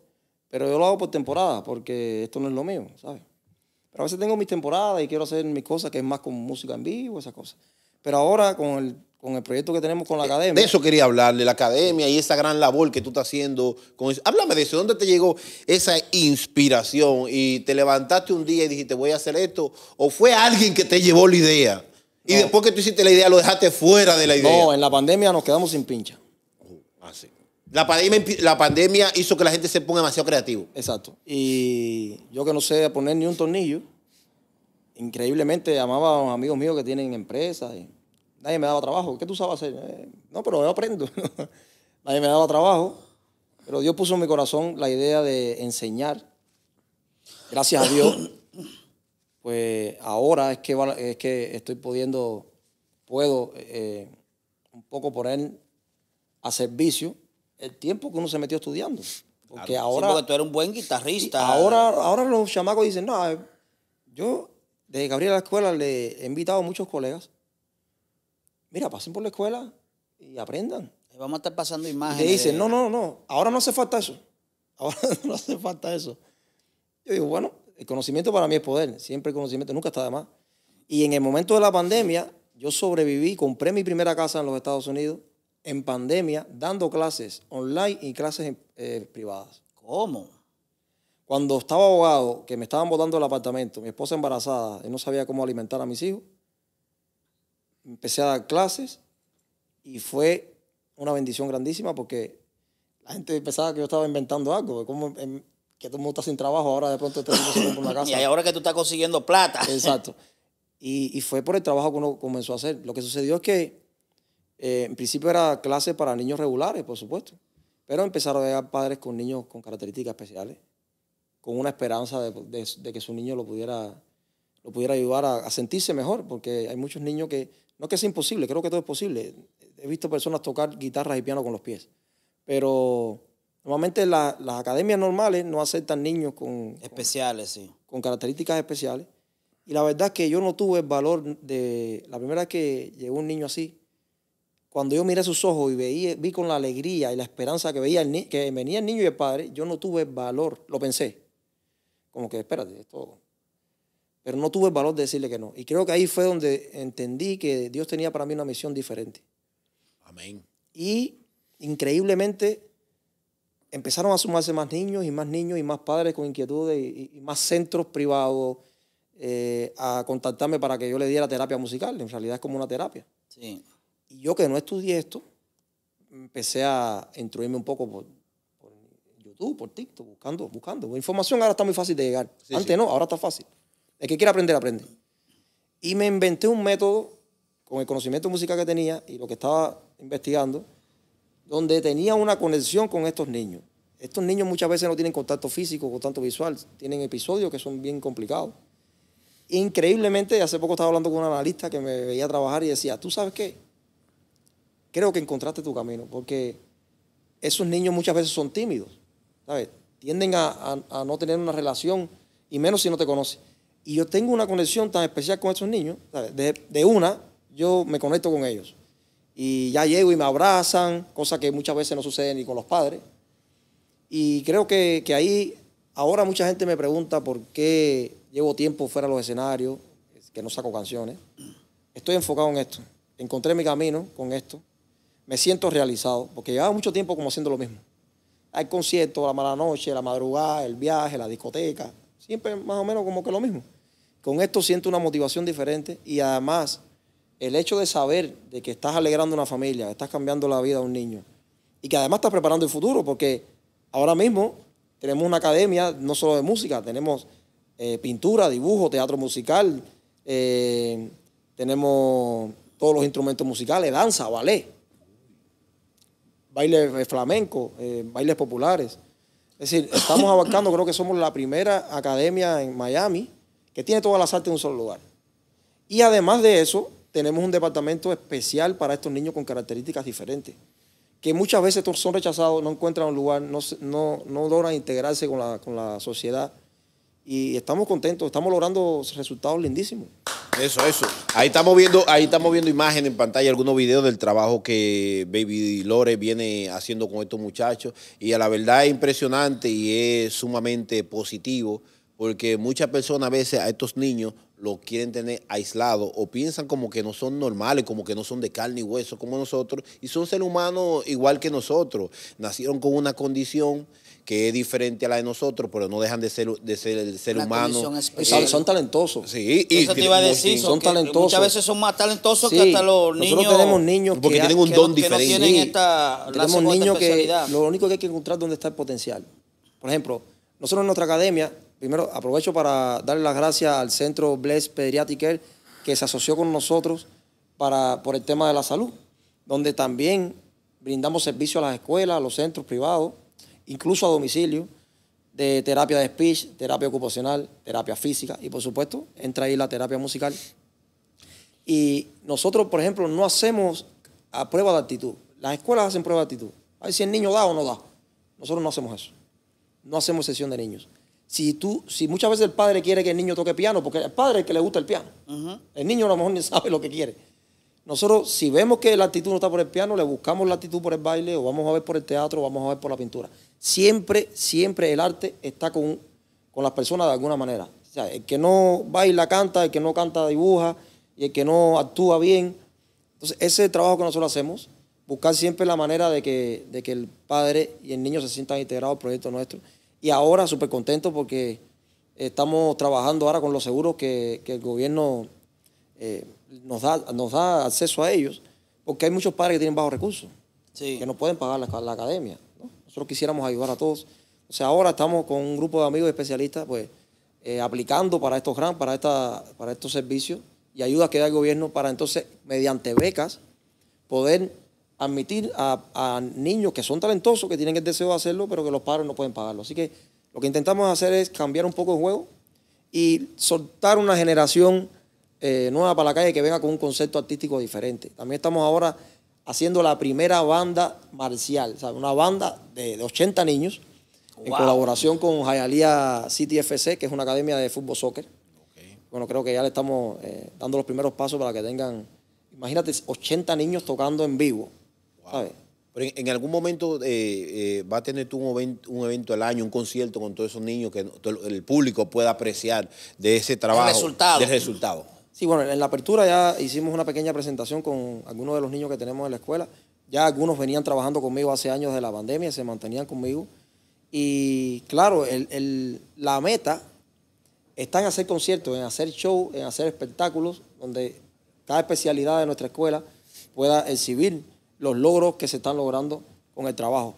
pero yo lo hago por temporada porque esto no es lo mío, ¿sabes? Pero a veces tengo mis temporadas y quiero hacer mis cosas, que es más con música en vivo, esas cosas. Pero ahora con el, con el proyecto que tenemos con la eh, academia. De eso quería hablarle, la academia y esa gran labor que tú estás haciendo. Con eso. Háblame de eso, ¿dónde te llegó esa inspiración? ¿Y te levantaste un día y dijiste, voy a hacer esto? ¿O fue alguien que te llevó la idea? Y después que tú hiciste la idea, lo dejaste fuera de la idea. No, en la pandemia nos quedamos sin pincha. Oh, ah, sí. La pandemia, hizo que la gente se ponga demasiado creativo. Exacto. Y yo que no sé poner ni un tornillo, increíblemente llamaba a amigos míos que tienen empresas y nadie me daba trabajo. ¿Qué tú sabes hacer? Eh, no, pero yo aprendo. nadie me daba trabajo. Pero Dios puso en mi corazón la idea de enseñar. Gracias a Dios. pues ahora es que, es que estoy pudiendo, puedo eh, un poco poner a servicio el tiempo que uno se metió estudiando. Porque ahora. porque tú eres un buen guitarrista. Ahora, ahora los chamacos dicen, no, eh, yo desde que abrí la escuela le he invitado a muchos colegas. Mira, pasen por la escuela y aprendan. Eh, vamos a estar pasando imágenes. Y dicen, no, no, no, ahora no hace falta eso. Ahora no hace falta eso. Yo digo, bueno, el conocimiento para mí es poder. Siempre el conocimiento nunca está de más. Y en el momento de la pandemia, yo sobreviví, compré mi primera casa en los Estados Unidos, en pandemia dando clases online y clases eh, privadas. ¿Cómo? Cuando estaba abogado, que me estaban botando el apartamento, mi esposa embarazada, y no sabía cómo alimentar a mis hijos, empecé a dar clases y fue una bendición grandísima porque la gente pensaba que yo estaba inventando algo, como que em, tú el mundo está sin trabajo, ahora de pronto te tengo la una casa. y ahora que tú estás consiguiendo plata. Exacto. Y, y fue por el trabajo que uno comenzó a hacer. Lo que sucedió es que eh, en principio era clase para niños regulares, por supuesto, pero empezaron a llegar padres con niños con características especiales, con una esperanza de, que su niño lo pudiera, lo pudiera ayudar a, sentirse mejor, porque hay muchos niños que, no que sea imposible, creo que todo es posible. He visto personas tocar guitarras y piano con los pies, pero normalmente las academias normales no aceptan niños con... Especiales, sí. Con características especiales. Y la verdad es que yo no tuve el valor de... La primera vez que llegó un niño así, cuando yo miré sus ojos y vi con la alegría y la esperanza que, veía el que venía el niño y el padre, yo no tuve valor, lo pensé. Como que, espérate, todo. Pero no tuve valor de decirle que no. Y creo que ahí fue donde entendí que Dios tenía para mí una misión diferente. Amén. Y increíblemente empezaron a sumarse más niños y más niños y más padres con inquietudes y, más centros privados eh, a contactarme para que yo le diera terapia musical. En realidad es como una terapia. Sí. Y yo que no estudié esto, empecé a instruirme un poco por, YouTube, por TikTok, buscando, buscando. Información ahora está muy fácil de llegar. Antes no, ahora está fácil. El que quiere aprender, aprende. Y me inventé un método con el conocimiento musical que tenía y lo que estaba investigando, donde tenía una conexión con estos niños. Estos niños muchas veces no tienen contacto físico, contacto visual, tienen episodios que son bien complicados. Increíblemente, hace poco estaba hablando con un analista que me veía trabajar y decía, ¿tú sabes qué? creo que encontraste tu camino, porque esos niños muchas veces son tímidos, ¿sabes? Tienden a, no tener una relación, y menos si no te conoces. Y yo tengo una conexión tan especial con esos niños, ¿sabes? De, una, yo me conecto con ellos. Y ya llego y me abrazan, cosa que muchas veces no sucede ni con los padres. Y creo que, que ahí, ahora mucha gente me pregunta por qué llevo tiempo fuera de los escenarios, que no saco canciones. Estoy enfocado en esto. Encontré mi camino con esto me siento realizado, porque llevaba mucho tiempo como haciendo lo mismo. Hay conciertos, la mala noche, la madrugada, el viaje, la discoteca, siempre más o menos como que lo mismo. Con esto siento una motivación diferente y además el hecho de saber de que estás alegrando una familia, estás cambiando la vida de un niño y que además estás preparando el futuro, porque ahora mismo tenemos una academia no solo de música, tenemos eh, pintura, dibujo, teatro musical, eh, tenemos todos los instrumentos musicales, danza, ballet bailes flamenco, eh, bailes populares. Es decir, estamos abarcando, creo que somos la primera academia en Miami que tiene todas las artes en un solo lugar. Y además de eso, tenemos un departamento especial para estos niños con características diferentes, que muchas veces son rechazados, no encuentran un lugar, no, logran integrarse con la sociedad. Y estamos contentos, estamos logrando resultados lindísimos. Eso, eso. Ahí estamos viendo, ahí estamos viendo imagen en pantalla, algunos videos del trabajo que Baby Lore viene haciendo con estos muchachos. Y a la verdad es impresionante y es sumamente positivo, porque muchas personas a veces a estos niños los quieren tener aislados o piensan como que no son normales, como que no son de carne y hueso como nosotros, y son seres humanos igual que nosotros. Nacieron con una condición que es diferente a la de nosotros, pero no dejan de ser, de ser ser humano. Eh, son talentosos. Sí, y te iba a decir, son talentosos. Muchas veces son más talentosos que hasta los niños. Nosotros tenemos niños que, No tienen tenemos niños que lo único que hay que encontrar dónde está el potencial. Por ejemplo, nosotros en nuestra academia, primero aprovecho para darle las gracias al Centro Bless Pediatric que se asoció con nosotros para, por el tema de la salud, donde también brindamos servicio a las escuelas, a los centros privados incluso a domicilio, de terapia de speech, terapia ocupacional, terapia física y por supuesto entra ahí la terapia musical. Y nosotros, por ejemplo, no hacemos a prueba de actitud. Las escuelas hacen prueba de actitud. A ver si el niño da o no da. Nosotros no hacemos eso. No hacemos sesión de niños. Si tú, si muchas veces el padre quiere que el niño toque piano, porque el padre es el que le gusta el piano. El niño a lo mejor ni sabe lo que quiere. Nosotros, si vemos que la actitud no está por el piano, le buscamos la actitud por el baile, o vamos a ver por el teatro, o vamos a ver por la pintura. Siempre, siempre el arte está con, con las personas de alguna manera. O sea, el que no baila, canta, el que no canta, dibuja, y el que no actúa bien. Entonces, ese es el trabajo que nosotros hacemos, buscar siempre la manera de que, de que el padre y el niño se sientan integrados al proyecto nuestro. Y ahora súper contento porque estamos trabajando ahora con los seguros que, el gobierno eh, nos, da, nos da acceso a ellos, porque hay muchos padres que tienen bajos recursos, que no pueden pagar la academia. Nosotros quisiéramos ayudar a todos. O sea, ahora estamos con un grupo de amigos especialistas, pues, eh, aplicando para estos grants, para, para estos servicios y ayudas que da el gobierno para entonces, mediante becas, poder admitir a, niños que son talentosos, que tienen el deseo de hacerlo, pero que los padres no pueden pagarlo. Así que lo que intentamos hacer es cambiar un poco el juego y soltar una generación eh, nueva para la calle que venga con un concepto artístico diferente. También estamos ahora haciendo la primera banda marcial, o sea, una banda de, 80 niños, en colaboración con Hialeah City FC, que es una academia de fútbol soccer. Bueno, creo que ya le estamos eh, dando los primeros pasos para que tengan, imagínate, 80 niños tocando en vivo. Pero en, algún momento eh, eh, va a tener tú un evento, un al año, un concierto con todos esos niños que el público pueda apreciar de ese trabajo. de resultados Sí, bueno, en la apertura ya hicimos una pequeña presentación con algunos de los niños que tenemos en la escuela ya algunos venían trabajando conmigo hace años de la pandemia, se mantenían conmigo. Y claro, la meta está en hacer conciertos, en hacer shows, en hacer espectáculos, donde cada especialidad de nuestra escuela pueda exhibir los logros que se están logrando con el trabajo.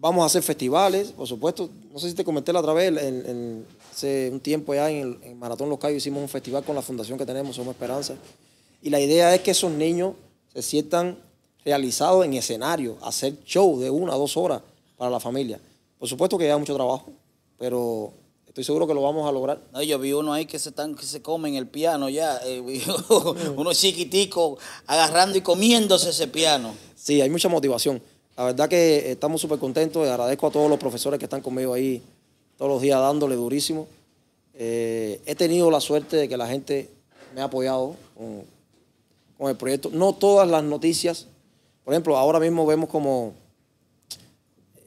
Vamos a hacer festivales, por supuesto. No sé si te comenté la otra vez, en, hace un tiempo ya en, el, en Maratón Los Cayos hicimos un festival con la fundación que tenemos, Somos Esperanza. Y la idea es que esos niños se sientan realizado en escenario, hacer show de una o dos horas para la familia. Por supuesto que hay mucho trabajo, pero estoy seguro que lo vamos a lograr. yo vi uno ahí que se están, que se comen el piano ya, eh, Uno chiquitico agarrando y comiéndose ese piano. Sí, hay mucha motivación. La verdad que estamos súper contentos. Agradezco a todos los profesores que están conmigo ahí todos los días dándole durísimo. Eh, he tenido la suerte de que la gente me ha apoyado con el proyecto. No todas las noticias por ejemplo, ahora mismo vemos como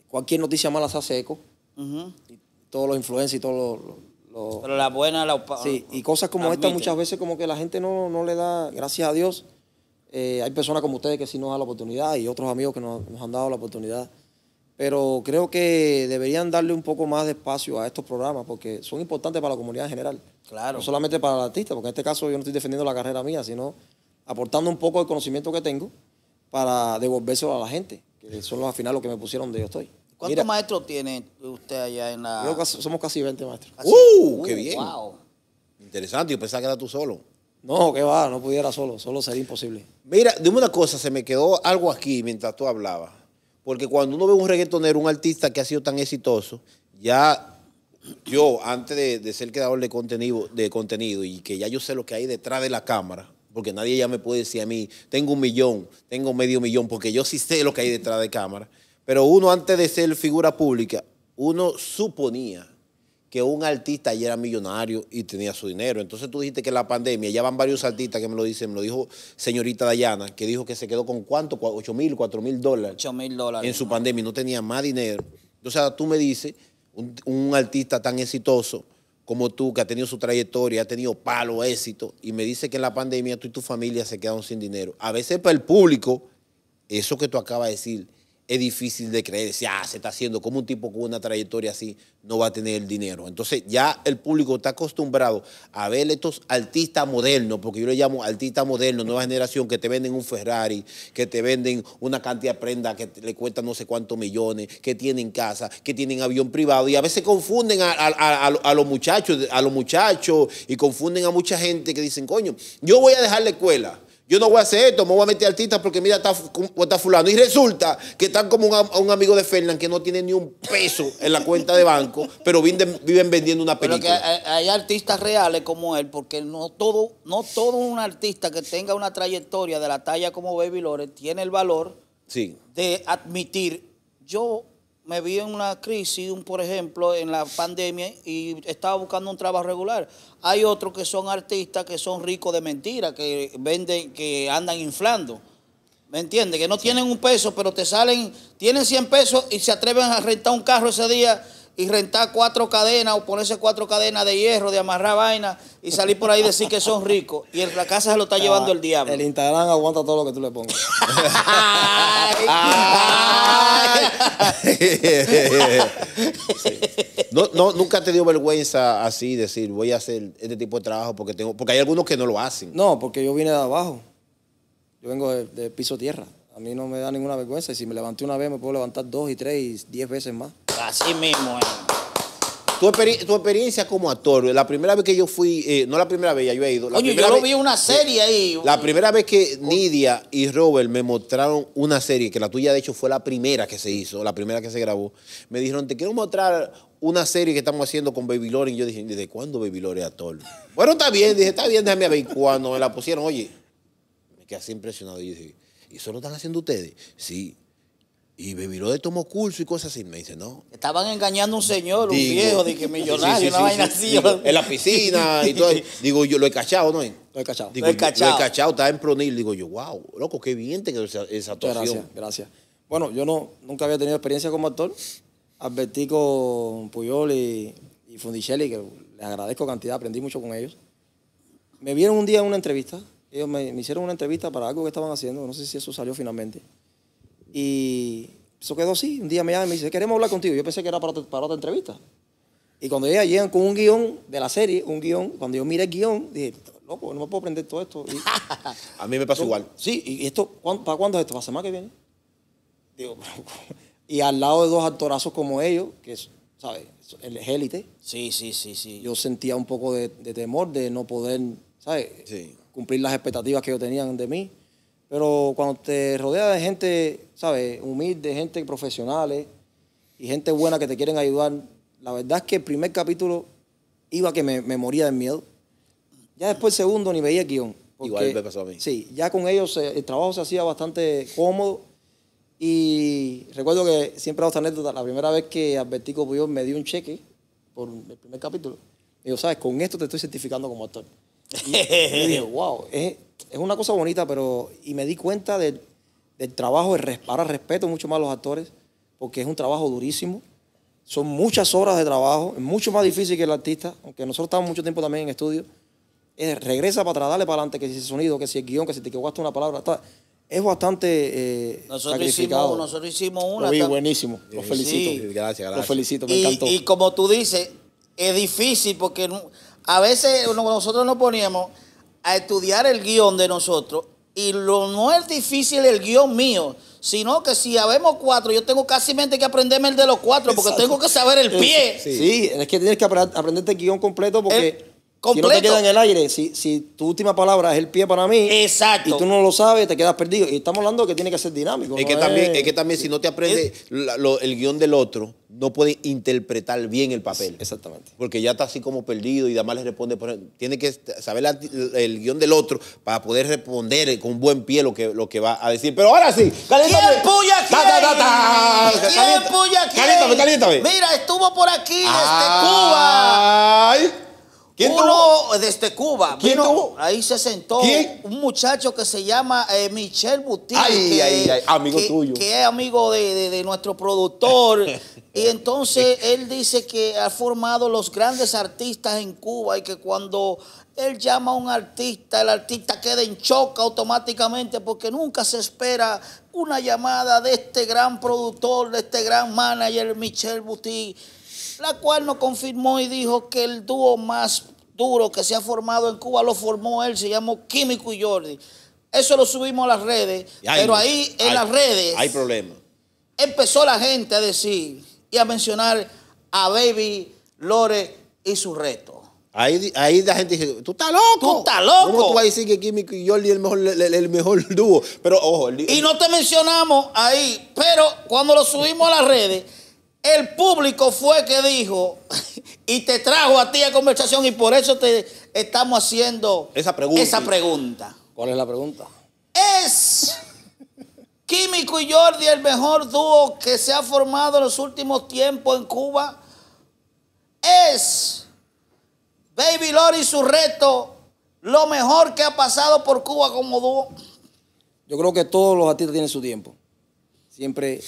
cualquier noticia mala se hace eco. y todos los influencers y todos los... Pero la buena, la... Sí, y cosas como estas muchas veces como que la gente no, le da, gracias a Dios, eh, hay personas como ustedes que sí nos dan la oportunidad y otros amigos que nos, nos han dado la oportunidad. Pero creo que deberían darle un poco más de espacio a estos programas porque son importantes para la comunidad en general. Claro. No solamente para el artista, porque en este caso yo no estoy defendiendo la carrera mía, sino aportando un poco el conocimiento que tengo para devolvérselo a la gente, que son los al final los que me pusieron donde yo estoy. ¿Cuántos maestros tiene usted allá en la.? somos casi 20 maestros. uh qué uh, bien! Interesante, yo pensaba que era tú solo. No, qué va, no pudiera solo, solo sería imposible. Mira, dime una cosa, se me quedó algo aquí mientras tú hablabas. Porque cuando uno ve un reggaetonero, un artista que ha sido tan exitoso, ya yo, antes de, ser creador de contenido y que ya yo sé lo que hay detrás de la cámara, porque nadie ya me puede decir a mí, tengo un millón, tengo medio millón, porque yo sí sé lo que hay detrás de cámara. Pero uno antes de ser figura pública, uno suponía que un artista ya era millonario y tenía su dinero. Entonces tú dijiste que la pandemia, ya van varios artistas que me lo dicen, me lo dijo señorita Dayana, que dijo que se quedó con cuánto, 8 mil, 4 mil dólares. mil dólares. En su pandemia y no tenía más dinero. Entonces tú me dices, un artista tan exitoso, como tú, que ha tenido su trayectoria, ha tenido palo, éxito, y me dice que en la pandemia tú y tu familia se quedaron sin dinero. A veces para el público, eso que tú acabas de decir, es difícil de creer. Ah, se está haciendo como un tipo con una trayectoria así no va a tener el dinero. Entonces ya el público está acostumbrado a ver estos artistas modernos, porque yo le llamo artistas modernos, nueva generación, que te venden un Ferrari, que te venden una cantidad de prenda que le cuesta no sé cuántos millones, que tienen casa, que tienen avión privado. Y a veces confunden a los muchachos, a los muchachos, y confunden a mucha gente que dicen, coño, yo voy a dejar la escuela yo no voy a hacer esto, me voy a meter artistas porque mira, está, está fulano. Y resulta que están como un, amigo de Fernán que no tiene ni un peso en la cuenta de banco, pero viven, vendiendo una película. hay, artistas reales como él, porque no todo, no todo un artista que tenga una trayectoria de la talla como Baby Lore tiene el valor de admitir, yo me vi en una crisis, un, por ejemplo, en la pandemia y estaba buscando un trabajo regular. Hay otros que son artistas que son ricos de mentira, que venden, que andan inflando. ¿Me entiendes? Que no tienen un peso, pero te salen, tienen 100 pesos y se atreven a rentar un carro ese día y rentar cuatro cadenas o ponerse cuatro cadenas de hierro, de amarrar vaina y salir por ahí decir que son ricos. Y la casa se lo está ah, llevando el diablo. El Instagram aguanta todo lo que tú le pongas. no, nunca te dio vergüenza así decir voy a hacer este tipo de trabajo porque tengo. Porque hay algunos que no lo hacen. No, porque yo vine de abajo. Yo vengo de, de piso tierra. A mí no me da ninguna vergüenza. Y si me levanté una vez, me puedo levantar dos y tres y diez veces más. Así mismo Tu, experiencia como actor, la primera vez que yo fui, eh, no la primera vez, ya yo he ido. La Oye, yo lo vi una serie ahí. La primera vez que Nidia y Robert me mostraron una serie, que la tuya de hecho fue la primera que se hizo, la primera que se grabó, me dijeron, te quiero mostrar una serie que estamos haciendo con Baby Lore. Y yo dije, ¿desde cuándo Baby Lore es actor? bueno, está bien, dije, está bien, déjame ver. Cuando me la pusieron, oye, me quedé así impresionado. Y yo dije, ¿y eso lo están haciendo ustedes? Sí. Y miró de tomó curso y cosas así. Me dice, no. Estaban engañando a un señor, un viejo, de que millonario, una vaina así. en la piscina y todo. digo, yo lo he cachado, ¿no? Lo he cachado. lo he cachado. estaba en Pronil. Digo yo, wow, loco, qué bien te quedó esa, actuación. Gracias, gracias. Bueno, yo no, nunca había tenido experiencia como actor. Advertí con Puyol y, Fundichelli Fundicelli, que les agradezco cantidad, aprendí mucho con ellos. Me vieron un día en una entrevista. Ellos me hicieron una entrevista para algo que estaban haciendo. No sé si eso salió finalmente. Y eso quedó así. Un día me llama y me dice, queremos hablar contigo. Yo pensé que era para, otra entrevista. Y cuando ella llegan con un guión de la serie, un guión, cuando yo miré el guión, dije, loco, no me puedo aprender todo esto. a mí me pasó igual. Sí, y esto, ¿para cuándo es esto? ¿Para semana que viene? y al lado de dos actorazos como ellos, que ¿sabes? El élite. Sí, sí, sí, sí. Yo sentía un poco de, temor de no poder, ¿sabes? Cumplir las expectativas que ellos tenían de mí. Pero cuando te rodeas de gente, ¿sabes? Humilde, gente profesional eh, y gente buena que te quieren ayudar. La verdad es que el primer capítulo iba que me, moría de miedo. Ya después el segundo ni veía el guión. Igual me pasó a mí. Sí, ya con ellos eh, el trabajo se hacía bastante cómodo. Y recuerdo que siempre hago esta anécdota. La primera vez que que yo me dio un cheque por el primer capítulo, me dijo, ¿sabes? Con esto te estoy certificando como actor. Y wow, es una cosa bonita, pero. Y me di cuenta del, trabajo, de, respeto mucho más a los actores, porque es un trabajo durísimo. Son muchas horas de trabajo, es mucho más difícil que el artista, aunque nosotros estamos mucho tiempo también en estudio. Eh, regresa para atrás, dale para adelante, que si el sonido, que si el guión, que si te equivocaste una palabra. es bastante eh, nosotros sacrificado. Hicimos, nosotros hicimos una. Lo buenísimo. Los felicito. Gracias, gracias. Los felicito, me encantó. Y como tú dices, es difícil porque a veces nosotros nos poníamos a estudiar el guión de nosotros y lo, no es difícil el guión mío, sino que si habemos cuatro, yo tengo casi que aprenderme el de los cuatro, porque tengo que saber el pie. Sí, es que tienes que aprenderte el guión completo porque... Eh, Completo. Si no te queda en el aire, si, si tu última palabra es el pie para mí, Exacto. y tú no lo sabes, te quedas perdido. Y estamos hablando que tiene que ser dinámico. Es, que, También, es que también, si no te aprendes el guión del otro, no puedes interpretar bien el papel. Exactamente. Porque ya está así como perdido y además le responde. tiene que saber el guión del otro para poder responder con buen pie lo que, lo que va a decir. Pero ahora sí, caliéntame ¿Quién puya quién? ¿Quién puya Mira, estuvo por aquí desde Ay. Cuba. ¿Quién Uno desde este Cuba. ¿Quién Ahí se sentó un muchacho que se llama eh, Michel Ay, ay, amigo tuyo. Que es amigo de, nuestro productor. y entonces él dice que ha formado los grandes artistas en Cuba y que cuando él llama a un artista, el artista queda en choca automáticamente porque nunca se espera una llamada de este gran productor, de este gran manager, Michel Butín la cual nos confirmó y dijo que el dúo más duro que se ha formado en Cuba lo formó él, se llamó Químico y Jordi. Eso lo subimos a las redes, pero ahí en las redes... Hay problema. Empezó la gente a decir y a mencionar a Baby Lore y su reto. Ahí, la gente dice, tú estás loco. Tú estás loco. ¿Cómo tú vas a decir que Químico y Jordi es el mejor, dúo? Pero ojo. y no te mencionamos ahí, pero cuando lo subimos a las redes el público fue que dijo y te trajo a ti a conversación y por eso te estamos haciendo esa pregunta. ¿Cuál es la pregunta? ¿Es Químico y Jordi el mejor dúo que se ha formado en los últimos tiempos en Cuba? ¿Es Baby Lori y su reto lo mejor que ha pasado por Cuba como dúo? Yo creo que todos los artistas tienen su tiempo. Siempre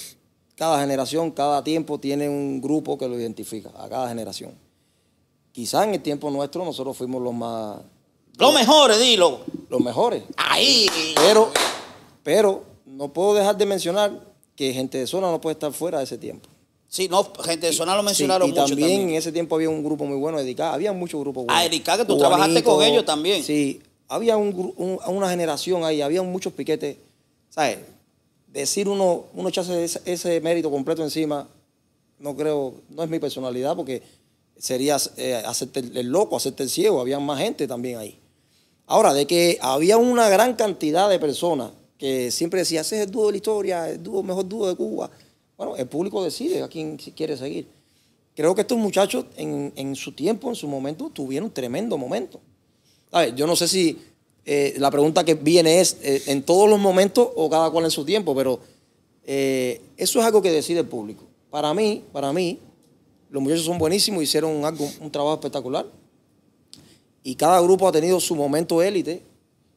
cada generación, cada tiempo tiene un grupo que lo identifica, a cada generación. Quizá en el tiempo nuestro nosotros fuimos los más... Los mejores, dilo. Los mejores. Ahí. Pero, pero no puedo dejar de mencionar que gente de zona no puede estar fuera de ese tiempo. Sí, no, gente de zona lo mencionaron y también, en ese tiempo había un grupo muy bueno dedicado, había muchos grupos ah, buenos. Ah, dedicar que tú trabajaste con ellos también. Sí, había una generación ahí, había muchos piquetes, ¿sabes? decir uno, uno echarse ese, mérito completo encima, no creo, no es mi personalidad porque sería hacer eh, hacerte el, loco, hacerte el ciego, había más gente también ahí. Ahora, de que había una gran cantidad de personas que siempre decían, ese es el dúo de la historia, el dúo, mejor dúo de Cuba. Bueno, el público decide a quién quiere seguir. Creo que estos muchachos en, en su tiempo, en su momento, tuvieron un tremendo momento. A ver, yo no sé si eh, la pregunta que viene es, eh, ¿en todos los momentos o cada cual en su tiempo? Pero eh, eso es algo que decide el público. Para mí, para mí, los muchachos son buenísimos, hicieron un trabajo espectacular. Y cada grupo ha tenido su momento élite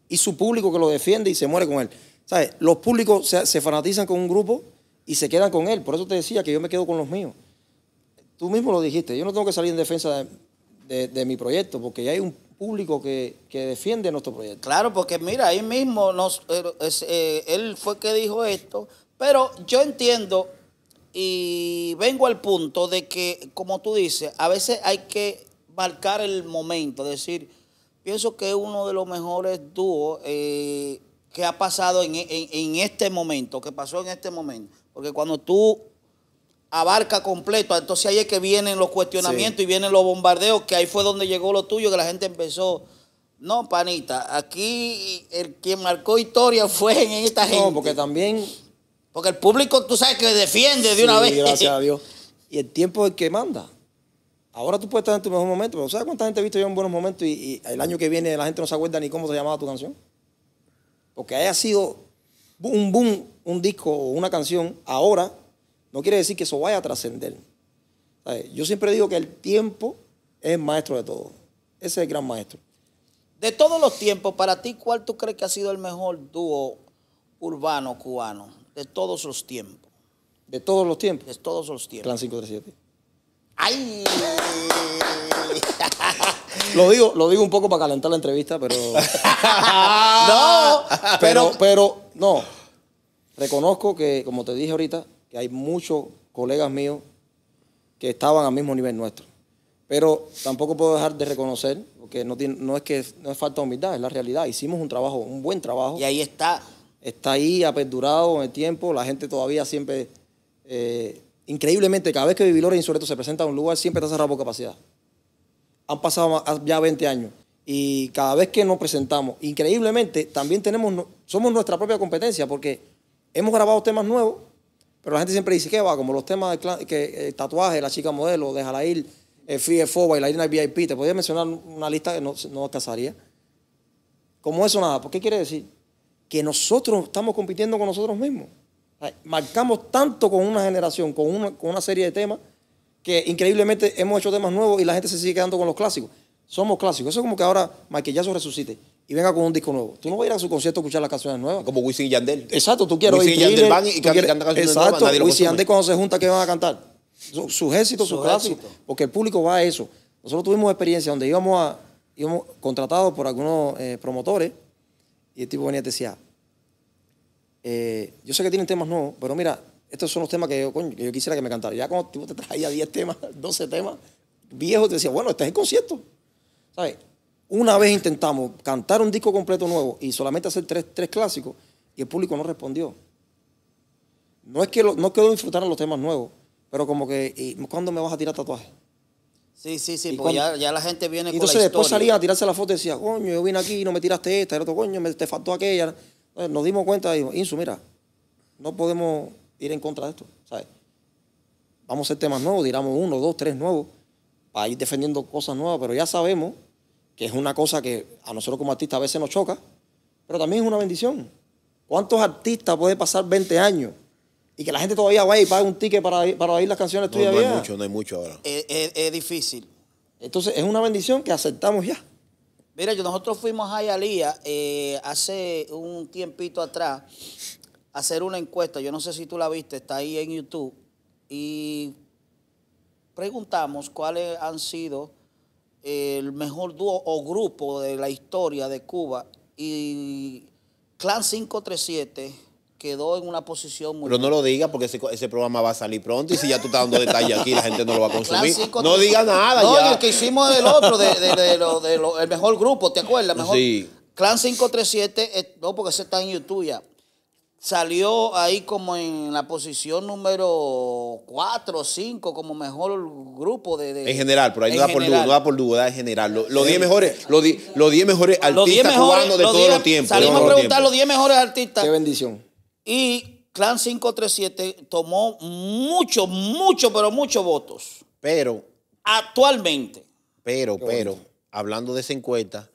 y su público que lo defiende y se muere con él. ¿Sabes? Los públicos se, fanatizan con un grupo y se quedan con él. Por eso te decía que yo me quedo con los míos. Tú mismo lo dijiste, yo no tengo que salir en defensa de, de mi proyecto, porque ya hay un, público que, que, defiende nuestro proyecto. Claro, porque mira, ahí mismo nos, eh, eh, él fue que dijo esto, pero yo entiendo y vengo al punto de que, como tú dices, a veces hay que marcar el momento, decir, pienso que es uno de los mejores dúos eh, que ha pasado en, en este momento, que pasó en este momento, porque cuando tú abarca completo. Entonces ahí es que vienen los cuestionamientos y vienen los bombardeos, que ahí fue donde llegó lo tuyo, que la gente empezó. No, panita, aquí el quien marcó historia fue en esta gente. No, porque también. Porque el público, tú sabes que defiende de una vez. Gracias a Dios. Y el tiempo es el que manda. Ahora tú puedes estar en tu mejor momento, pero ¿sabes cuánta gente he visto yo en buenos momentos y, y el año que viene la gente no se acuerda ni cómo se llamaba tu canción? Porque haya sido un boom, un disco o una canción ahora no quiere decir que eso vaya a trascender. Yo siempre digo que el tiempo es maestro de todo. Ese es el gran maestro. De todos los tiempos, para ti, ¿cuál tú crees que ha sido el mejor dúo urbano cubano? De todos los tiempos. ¿De todos los tiempos? De todos los tiempos. Clan 537. ¡Ay! lo, digo, lo digo un poco para calentar la entrevista, pero. no, pero, pero. No. Reconozco que, como te dije ahorita, que hay muchos colegas míos que estaban al mismo nivel nuestro. Pero tampoco puedo dejar de reconocer, porque no, es que no es falta de humildad, es la realidad. Hicimos un trabajo, un buen trabajo. Y ahí está. Está ahí, ha en el tiempo. La gente todavía siempre, eh, increíblemente, cada vez que Vivilores Insureto se presenta a un lugar, siempre está cerrado por capacidad. Han pasado ah, ya 20 años. Y cada vez que nos presentamos, increíblemente, también tenemos, somos nuestra propia competencia, porque hemos grabado temas nuevos pero la gente siempre dice, ¿qué va? Como los temas de que, eh, tatuaje, la chica modelo, déjala ir, y la irna VIP. Te podría mencionar una lista que no, no casaría Como eso nada, ¿por qué quiere decir? Que nosotros estamos compitiendo con nosotros mismos. Marcamos tanto con una generación, con una, serie de temas, que increíblemente hemos hecho temas nuevos y la gente se sigue quedando con los clásicos. Somos clásicos. Eso es como que ahora Michael resucite y venga con un disco nuevo. Tú no vas a ir a su concierto a escuchar las canciones nuevas. Como Wisin y Yandel. Exacto, tú quieres Wisin y Yandel van y cantan, cantan canciones exacto, nuevas. Exacto, Wisin y Yandel cuando se junta, ¿qué van a cantar? Sus su éxitos, sus su clásicos. Porque el público va a eso. Nosotros tuvimos experiencia donde íbamos, a, íbamos contratados por algunos eh, promotores y el tipo venía y te decía, eh, yo sé que tienen temas nuevos, pero mira, estos son los temas que yo, quisiera que me cantara. Ya cuando el tipo te traía 10 temas, 12 temas, viejos, te decía, bueno, este es el concierto. ¿Sabes? Una vez intentamos cantar un disco completo nuevo y solamente hacer tres, tres clásicos y el público no respondió. No es que no quedó disfrutar los temas nuevos, pero como que, y, ¿cuándo me vas a tirar tatuaje? Sí, sí, sí, porque ya, la gente viene con Entonces después salía a tirarse la foto y decía, coño, yo vine aquí y no me tiraste esta, el otro coño, me, te faltó aquella. nos dimos cuenta y dijimos, Insu, mira, no podemos ir en contra de esto, ¿sabes? Vamos a hacer temas nuevos, tiramos uno, dos, tres nuevos, para ir defendiendo cosas nuevas, pero ya sabemos que es una cosa que a nosotros como artistas a veces nos choca, pero también es una bendición. ¿Cuántos artistas puede pasar 20 años y que la gente todavía vaya y pague un ticket para, para oír las canciones tuyas? No hay mucho, no hay mucho ahora. Es, difícil. Entonces es una bendición que aceptamos ya. Mira, nosotros fuimos a Hialeah eh, hace un tiempito atrás a hacer una encuesta, yo no sé si tú la viste, está ahí en YouTube, y preguntamos cuáles han sido el mejor dúo o grupo de la historia de Cuba y Clan 537 quedó en una posición muy... Pero no lo digas porque ese, programa va a salir pronto y si ya tú estás dando detalles aquí, la gente no lo va a consumir. no diga nada no, el que hicimos del otro, de, el mejor grupo, ¿te acuerdas? Mejor, sí. Clan 537, eh, no, porque ese está en YouTube ya salió ahí como en la posición número 4 o 5 como mejor grupo de, en general, pero ahí no da por, duda, da por en general. Los 10 mejores, los 10 mejores artistas jugando de todos los tiempos. Salimos a preguntar los 10 mejores artistas. Qué bendición. Y Clan 537 tomó muchos, muchos, pero muchos votos. Pero actualmente. Pero, pero, hablando de esa encuesta,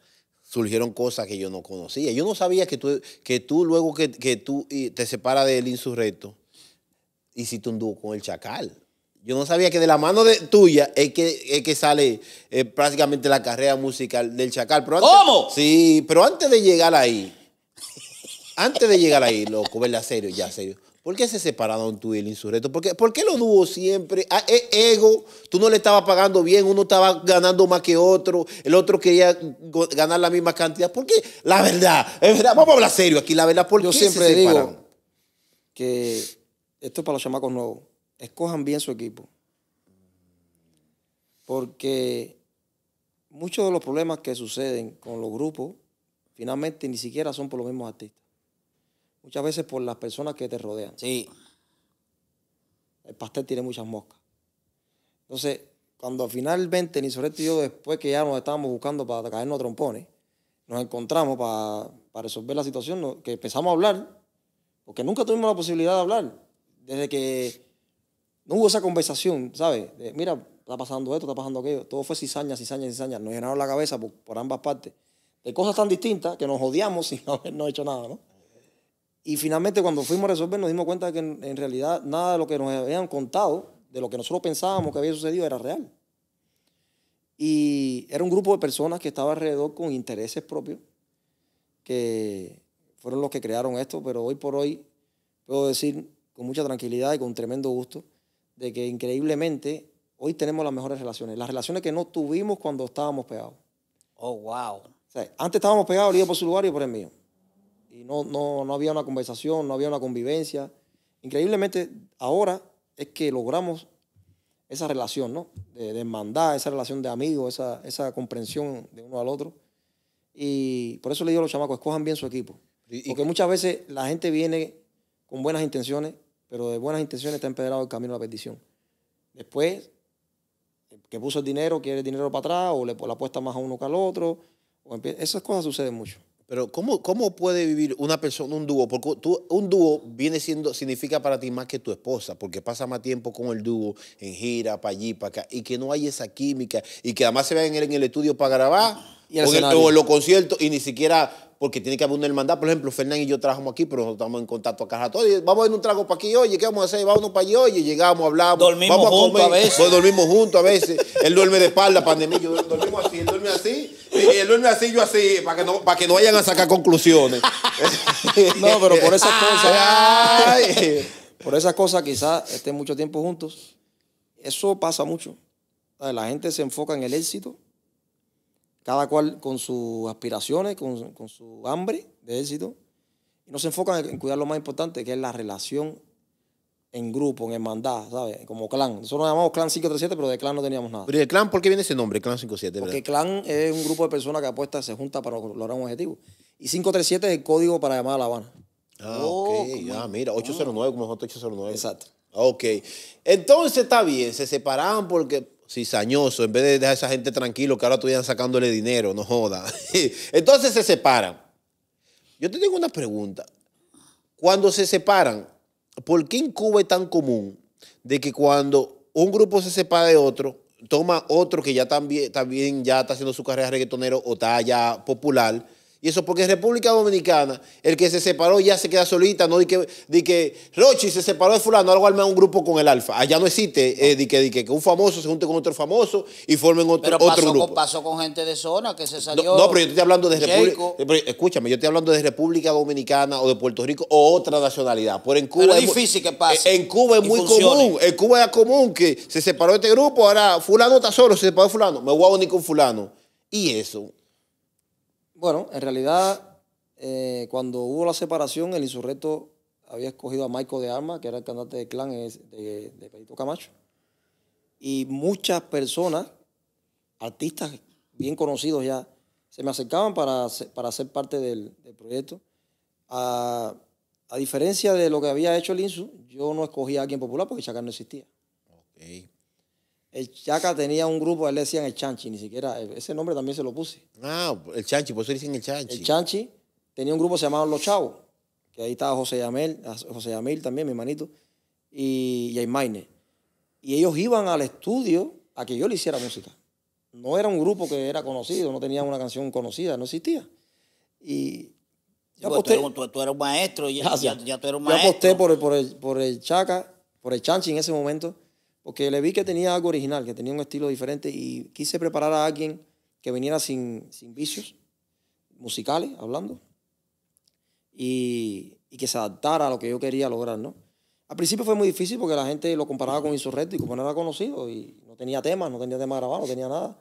surgieron cosas que yo no conocía. Yo no sabía que tú, que tú luego que, que tú te separas del insurrecto, hiciste un dúo con el Chacal. Yo no sabía que de la mano de, tuya es que, que sale eh, prácticamente la carrera musical del Chacal. Pero ¿Cómo? Sí, pero antes de llegar ahí, antes de llegar ahí, loco, verla serio, ya serio. ¿Por qué se separaron tú y el insurrecto? ¿Por qué, por qué los siempre? Ah, e, ego, tú no le estabas pagando bien, uno estaba ganando más que otro, el otro quería ganar la misma cantidad. ¿Por qué? La verdad, vamos a hablar serio aquí, la verdad, ¿por Yo siempre se digo que esto es para los chamacos nuevos. Escojan bien su equipo. Porque muchos de los problemas que suceden con los grupos finalmente ni siquiera son por los mismos artistas. Muchas veces por las personas que te rodean. Sí. El pastel tiene muchas moscas. Entonces, cuando finalmente Nisoreto y yo, después que ya nos estábamos buscando para caernos trompones, nos encontramos para, resolver la situación, que empezamos a hablar, porque nunca tuvimos la posibilidad de hablar. Desde que no hubo esa conversación, ¿sabes? mira, está pasando esto, está pasando aquello. Todo fue cizaña, cizaña, cizaña. Nos llenaron la cabeza por, por ambas partes. De cosas tan distintas que nos odiamos sin habernos hecho nada, ¿no? Y finalmente cuando fuimos a resolver nos dimos cuenta que en, realidad nada de lo que nos habían contado, de lo que nosotros pensábamos que había sucedido, era real. Y era un grupo de personas que estaba alrededor con intereses propios, que fueron los que crearon esto, pero hoy por hoy puedo decir con mucha tranquilidad y con tremendo gusto de que increíblemente hoy tenemos las mejores relaciones, las relaciones que no tuvimos cuando estábamos pegados. Oh, wow. antes estábamos pegados, yo por su lugar y por el mío y no, no, había una conversación, no había una convivencia. Increíblemente, ahora es que logramos esa relación, ¿no? De, hermandad, esa relación de amigos, esa, comprensión de uno al otro. Y por eso le digo a los chamacos, escojan bien su equipo. Y, Porque muchas veces la gente viene con buenas intenciones, pero de buenas intenciones está empedrado el camino a la perdición. Después, el que puso el dinero quiere el dinero para atrás, o le la apuesta más a uno que al otro. Esas cosas suceden mucho. Pero ¿cómo, cómo puede vivir una persona, un dúo? Porque un dúo viene siendo, significa para ti más que tu esposa, porque pasa más tiempo con el dúo en gira, para allí, para acá, y que no hay esa química, y que además se ven en el estudio para grabar, y o, en, en los conciertos, y ni siquiera porque tiene que haber una hermandad. Por ejemplo, Fernán y yo trabajamos aquí, pero nosotros estamos en contacto acá todos Vamos a ir un trago para aquí, oye, ¿qué vamos a hacer? Vámonos para allí, oye, llegamos, hablamos. Dormimos vamos a juntos veces. Pues dormimos juntos a veces. él duerme de espalda, pandemia. Yo dormimos así, él duerme así el lunes así, yo así, para que, no, vayan a sacar conclusiones. no, pero por esas cosas. por esas cosas quizás estén mucho tiempo juntos. Eso pasa mucho. La gente se enfoca en el éxito, cada cual con sus aspiraciones, con, con su hambre de éxito, y no se enfocan en cuidar lo más importante, que es la relación en grupo, en hermandad, ¿sabes? Como clan. Nosotros nos llamamos Clan 537, pero de clan no teníamos nada. Pero el clan por qué viene ese nombre, Clan 57? Porque clan es un grupo de personas que apuestas se junta para lograr un objetivo. Y 537 es el código para llamar a La Habana. Ah, oh, ok. Ah, mira, 809, como como 809. Exacto. Ah, ok. Entonces está bien, se separaban porque cizañoso, en vez de dejar a esa gente tranquilo que ahora estuvieran sacándole dinero, no joda. Entonces se separan. Yo te tengo una pregunta. Cuando se separan, ¿por qué en Cuba es tan común de que cuando un grupo se separa de otro, toma otro que ya también, también ya está haciendo su carrera reggaetonero o está ya popular y eso porque en República Dominicana, el que se separó ya se queda solita, no di que, di que Rochi se separó de fulano, algo arma un grupo con el alfa. Allá no existe eh, que, un famoso se junte con otro famoso y formen otro, pero grupo. Pero pasó con gente de zona que se salió. No, pero yo estoy hablando de República. Eh, escúchame, yo estoy hablando de República Dominicana o de Puerto Rico o otra nacionalidad. Pero en Cuba. es, difícil que pase. En Cuba es muy común. En Cuba es común que se separó este grupo, ahora fulano está solo, se separó fulano. Me voy ni con fulano. Y eso, bueno, en realidad, eh, cuando hubo la separación, el insurrecto había escogido a Michael de Arma, que era el cantante del clan de, Perito Camacho. Y muchas personas, artistas bien conocidos ya, se me acercaban para, para ser parte del, proyecto. A, diferencia de lo que había hecho el INSU, yo no escogía a alguien popular porque Chacar no existía. Okay. El Chaca tenía un grupo, él le decían el Chanchi, ni siquiera, eh, ese nombre también se lo puse. Ah, el Chanchi, por eso le dicen el Chanchi. El Chanchi tenía un grupo llamado Los Chavos, que ahí estaba José Yamel, José Yamil también, mi hermanito, y Jaimaine. Y ellos iban al estudio a que yo le hiciera música. No era un grupo que era conocido, no tenía una canción conocida, no existía. Y yo aposté, tú, eras un maestro, ya, ya, tú eres un maestro. Yo aposté por el, por por el Chaca, por el Chanchi en ese momento porque le vi que tenía algo original, que tenía un estilo diferente y quise preparar a alguien que viniera sin, vicios musicales, hablando, y, que se adaptara a lo que yo quería lograr, ¿no? Al principio fue muy difícil porque la gente lo comparaba con Insurrecto y como no era conocido y no tenía temas, no tenía temas grabados, no tenía nada.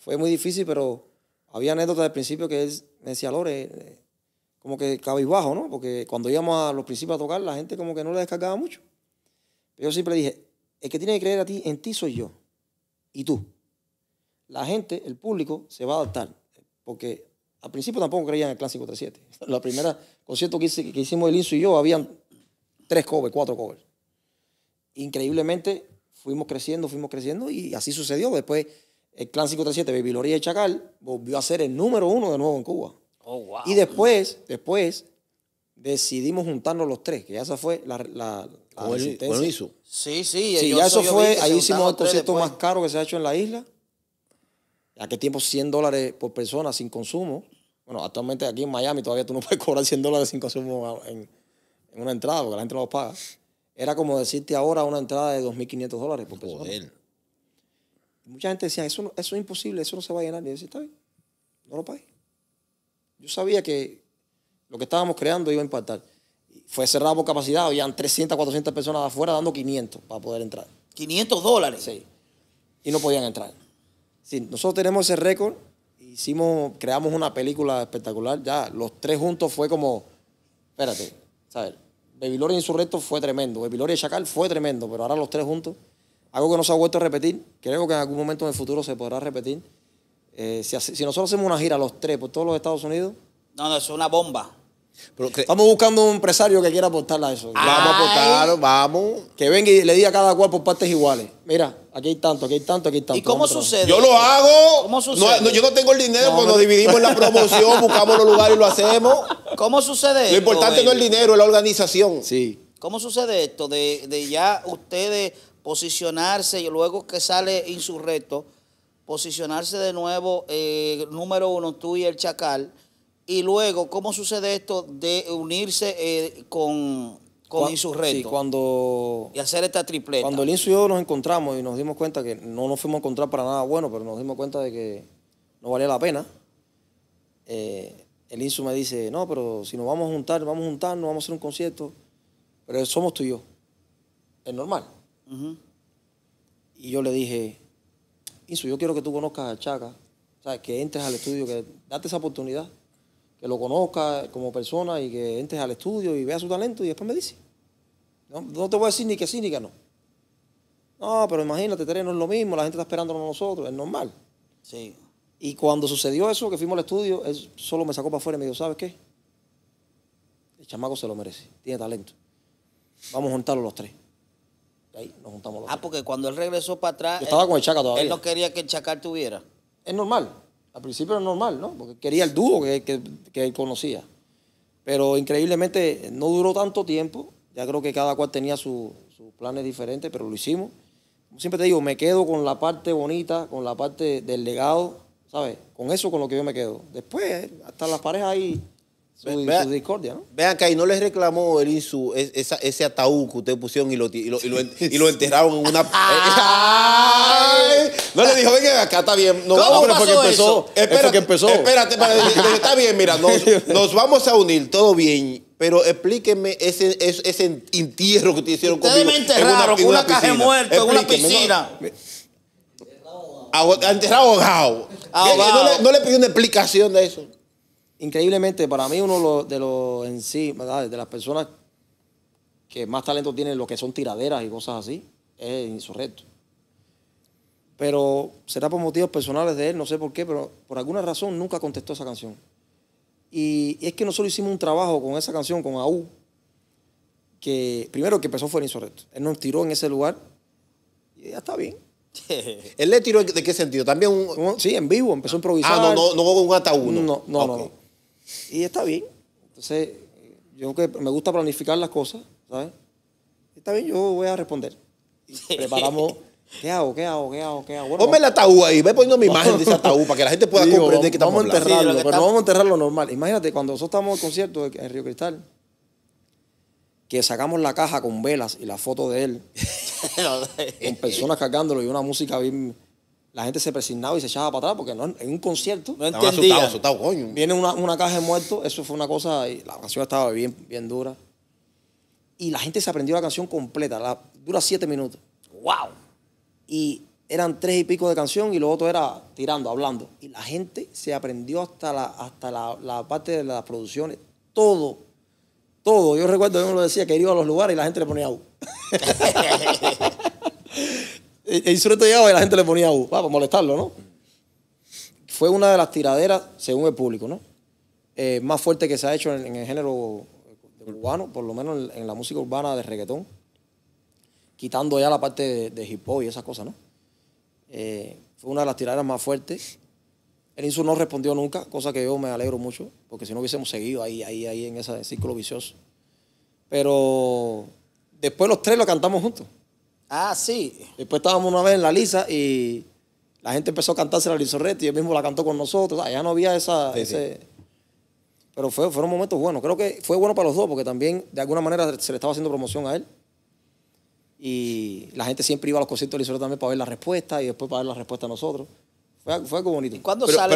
Fue muy difícil, pero había anécdotas del principio que él me decía, Lore, eh, como que cabizbajo, ¿no? Porque cuando íbamos a los principios a tocar, la gente como que no le descargaba mucho. Pero Yo siempre dije, el que tiene que creer a ti, en ti soy yo y tú. La gente, el público, se va a adaptar. Porque al principio tampoco creían en el Clásico 37. La primera concierto que, hicimos el Inso y yo, habían tres covers, cuatro covers. Increíblemente fuimos creciendo, fuimos creciendo y así sucedió. Después el Clásico 37, Baby Loría y Chacal, volvió a ser el número uno de nuevo en Cuba. Oh, y después, después, decidimos juntarnos los tres, que ya esa fue la, la, hizo? Sí, sí. ya eso fue, ahí hicimos el concierto más caro que se ha hecho en la isla. ¿A qué tiempo 100 dólares por persona sin consumo? Bueno, actualmente aquí en Miami todavía tú no puedes cobrar 100 dólares sin consumo en, una entrada, porque la gente no los paga. Era como decirte ahora una entrada de 2.500 dólares por persona. Mucha gente decía, eso, eso es imposible, eso no se va a llenar. Y yo decía, está bien, no lo pagué. Yo sabía que lo que estábamos creando iba a impactar. Fue cerrado por capacidad, habían 300, 400 personas afuera dando 500 para poder entrar. ¿500 dólares? Sí. Y no podían entrar. Sí, nosotros tenemos ese récord, hicimos, creamos una película espectacular, ya los tres juntos fue como, espérate, ¿sabes? su Insurrecto fue tremendo, y Chacal fue tremendo, pero ahora los tres juntos, algo que no se ha vuelto a repetir, creo que en algún momento en el futuro se podrá repetir. Eh, si, si, nosotros hacemos una gira los tres por todos los Estados Unidos. No, no, es una bomba. Estamos buscando un empresario que quiera aportar a eso. Vamos a aportar, vamos. Que venga y le diga a cada cual por partes iguales. Mira, aquí hay tanto, aquí hay tanto, aquí hay tanto. ¿Y cómo sucede? Yo lo hago. yo no tengo el dinero, pues nos dividimos la promoción, buscamos los lugares y lo hacemos. ¿Cómo sucede Lo importante no es el dinero, es la organización. Sí. ¿Cómo sucede esto de, ya ustedes posicionarse y luego que sale Insurrecto, posicionarse de nuevo, eh, número uno, tú y el Chacal? Y luego, ¿cómo sucede esto de unirse eh, con, con Y hacer esta tripleta. Cuando el Insu y yo nos encontramos y nos dimos cuenta que no nos fuimos a encontrar para nada bueno, pero nos dimos cuenta de que no valía la pena, eh, el Insu me dice, no, pero si nos vamos a juntar, vamos a juntarnos, vamos a hacer un concierto, pero somos tú y yo. Es normal. Y yo le dije, Insu, yo quiero que tú conozcas a Chaca, que entres al estudio, que date esa oportunidad que lo conozca como persona y que entres al estudio y vea su talento y después me dice. No, te voy a decir ni que sí ni que no. No, pero imagínate, Tere, no es lo mismo, la gente está esperándonos a nosotros, es normal. Sí. Y cuando sucedió eso, que fuimos al estudio, él solo me sacó para afuera y me dijo, ¿sabes qué? El chamaco se lo merece, tiene talento. Vamos a juntarlo los tres. ahí nos juntamos ah, porque cuando él regresó para atrás. Yo estaba él, con el todavía. Él no quería que el chacar tuviera. Es normal. Al principio era normal, ¿no? Porque quería el dúo que, él conocía. Pero increíblemente no duró tanto tiempo. Ya creo que cada cual tenía sus planes diferentes, pero lo hicimos. siempre te digo, me quedo con la parte bonita, con la parte del legado, ¿sabes? Con eso con lo que yo me quedo. Después, eh, hasta las parejas ahí, su, discordia, ¿no? Vean que ahí no les reclamó el Insu ese ataúd que ustedes pusieron y lo, y lo, y y lo enterraron en una... Ah, no le dijo, venga acá, está bien. Nos ¿Cómo porque empezó, Espérate, empezó. Espérate, espérate está bien, mira, nos, vamos a unir, todo bien. Pero explíqueme ese, ese, entierro que te hicieron Ustedes conmigo. Me enterraron una, con una, caja de muerto, en una piscina. No, enterrado ahogado. Eh, eh, no, le, no le pidió una explicación de eso. Increíblemente, para mí uno de los en sí, de las personas que más talento tienen, lo que son tiraderas y cosas así, es Insurrecto pero será por motivos personales de él, no sé por qué, pero por alguna razón nunca contestó esa canción. Y, es que nosotros hicimos un trabajo con esa canción, con AU, que primero que empezó fue el Él nos tiró en ese lugar y ya está bien. ¿Él le tiró de qué sentido? También un... Sí, en vivo, empezó a improvisar. Ah, no, no, no con un No, no, no. Y está bien. Entonces, yo que me gusta planificar las cosas, ¿sabes? Está bien, yo voy a responder. Y preparamos ¿Qué hago? ¿Qué hago? ¿Qué hago? ¿Qué hago? Ponme el ataúd ahí, ve poniendo mi imagen de esa ataúd para que la gente pueda comprender que estamos Vamos a enterrarlo, pero no vamos a enterrarlo normal. Imagínate, cuando nosotros estábamos en el concierto en Río Cristal, que sacamos la caja con velas y la foto de él, con personas cargándolo y una música bien. La gente se presignaba y se echaba para atrás porque no, en un concierto. No entendía. coño. Viene una, una, caja de muerto. eso fue una cosa, y la canción estaba bien, bien dura. Y la gente se aprendió la canción completa, dura siete minutos. ¡Wow! y eran tres y pico de canción y lo otro era tirando, hablando. Y la gente se aprendió hasta la, hasta la, parte de las producciones, todo, todo. Yo recuerdo, que uno lo decía, que iba a los lugares y la gente le ponía U. el, llegaba y la gente le ponía U, para molestarlo, ¿no? Fue una de las tiraderas, según el público, ¿no? Eh, más fuerte que se ha hecho en, el género urbano, por lo menos en la música urbana de reggaetón quitando ya la parte de, hip hop y esas cosas, ¿no? Eh, fue una de las tiradas más fuertes. El Insu no respondió nunca, cosa que yo me alegro mucho, porque si no hubiésemos seguido ahí, ahí, ahí en ese círculo vicioso. Pero después los tres lo cantamos juntos. Ah, sí. Después estábamos una vez en la Lisa y la gente empezó a cantarse la Lizorreta y él mismo la cantó con nosotros. ya no había esa, ese... Pero fue, fueron momentos buenos. Creo que fue bueno para los dos porque también de alguna manera se le estaba haciendo promoción a él. Y la gente siempre iba a los conciertos de Licero también para ver la respuesta y después para ver la respuesta a nosotros. Fue, fue bonito. cuándo pero, sale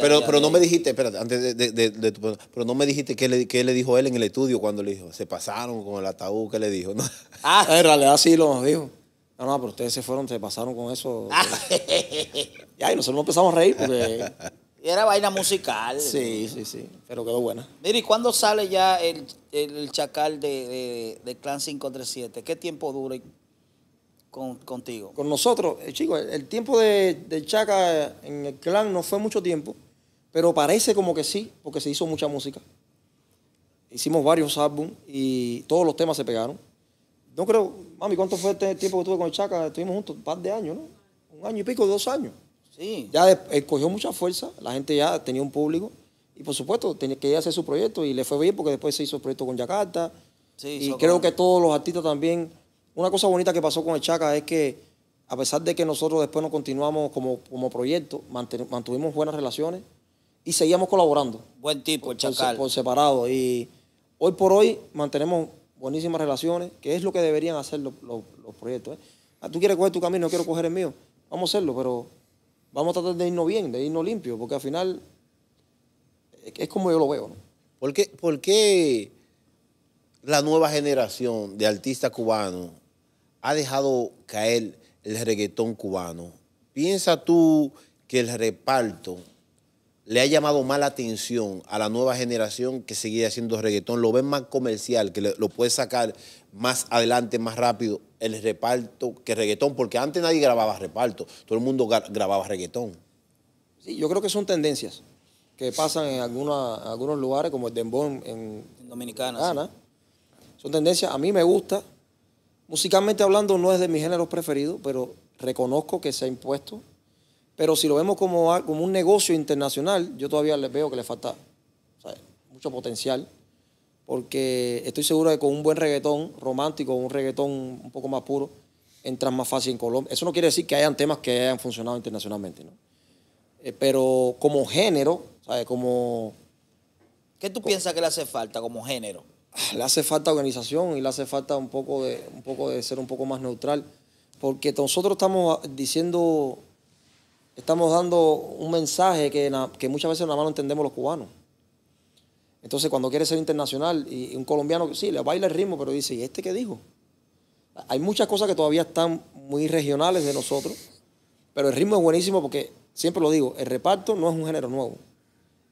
pero, Pero, no me dijiste, espérate, antes de, de, de, pero no me dijiste qué le, qué le dijo él en el estudio cuando le dijo, se pasaron con el ataúd, ¿qué le dijo? No. Ah, en realidad sí lo dijo. No, no, pero ustedes se fueron, se pasaron con eso. Ah. ya, y nosotros no empezamos a reír porque Era vaina musical. Sí, sí, sí. Pero quedó buena. Mire, ¿y cuándo sale ya el, chacal de, Clan 537? ¿Qué tiempo dura contigo? Con nosotros, eh, chicos, el tiempo de, de Chaca en el clan no fue mucho tiempo, pero parece como que sí, porque se hizo mucha música. Hicimos varios álbumes y todos los temas se pegaron. No creo, mami, ¿cuánto fue el este tiempo que tuve con el Chaca? Estuvimos juntos un par de años, ¿no? Un año y pico, dos años. Sí. Ya escogió eh, mucha fuerza, la gente ya tenía un público y por supuesto tenía que hacer su proyecto y le fue bien porque después se hizo el proyecto con Yakarta. Sí, y creo que todos los artistas también. Una cosa bonita que pasó con el Chaca es que a pesar de que nosotros después no continuamos como, como proyecto, mantuvimos buenas relaciones y seguíamos colaborando. Buen tipo, el Chacal. Por, separado. Y hoy por hoy mantenemos buenísimas relaciones, que es lo que deberían hacer los, proyectos. ¿eh? Ah, tú quieres coger tu camino, yo quiero coger el mío. Vamos a hacerlo, pero vamos a tratar de irnos bien, de irnos limpio, porque al final es como yo lo veo. ¿Por, qué, la nueva generación de artistas cubanos ha dejado caer el reggaetón cubano? ¿Piensa tú que el reparto le ha llamado más atención a la nueva generación que sigue haciendo reggaetón? ¿Lo ven más comercial, que lo puede sacar más adelante, más rápido? el reparto que reggaetón, porque antes nadie grababa reparto, todo el mundo grababa reggaetón. Sí, yo creo que son tendencias que pasan en alguna, algunos lugares, como el dembow en, Dominicana. Son tendencias, a mí me gusta. Musicalmente hablando, no es de mis géneros preferidos, pero reconozco que se ha impuesto. Pero si lo vemos como, como un negocio internacional, yo todavía veo que le falta mucho potencial porque estoy seguro de que con un buen reggaetón romántico, un reggaetón un poco más puro, entras más fácil en Colombia. Eso no quiere decir que hayan temas que hayan funcionado internacionalmente, ¿no? Eh, pero como género, ¿sabes? ¿Qué tú piensas que le hace falta como género? Ah, le hace falta organización y le hace falta un poco de, un poco de ser un poco más neutral, porque nosotros estamos diciendo, estamos dando un mensaje que, que muchas veces nada más lo entendemos los cubanos. Entonces, cuando quiere ser internacional, y un colombiano, sí, le baila el ritmo, pero dice, ¿y este qué dijo? Hay muchas cosas que todavía están muy regionales de nosotros, pero el ritmo es buenísimo porque, siempre lo digo, el reparto no es un género nuevo.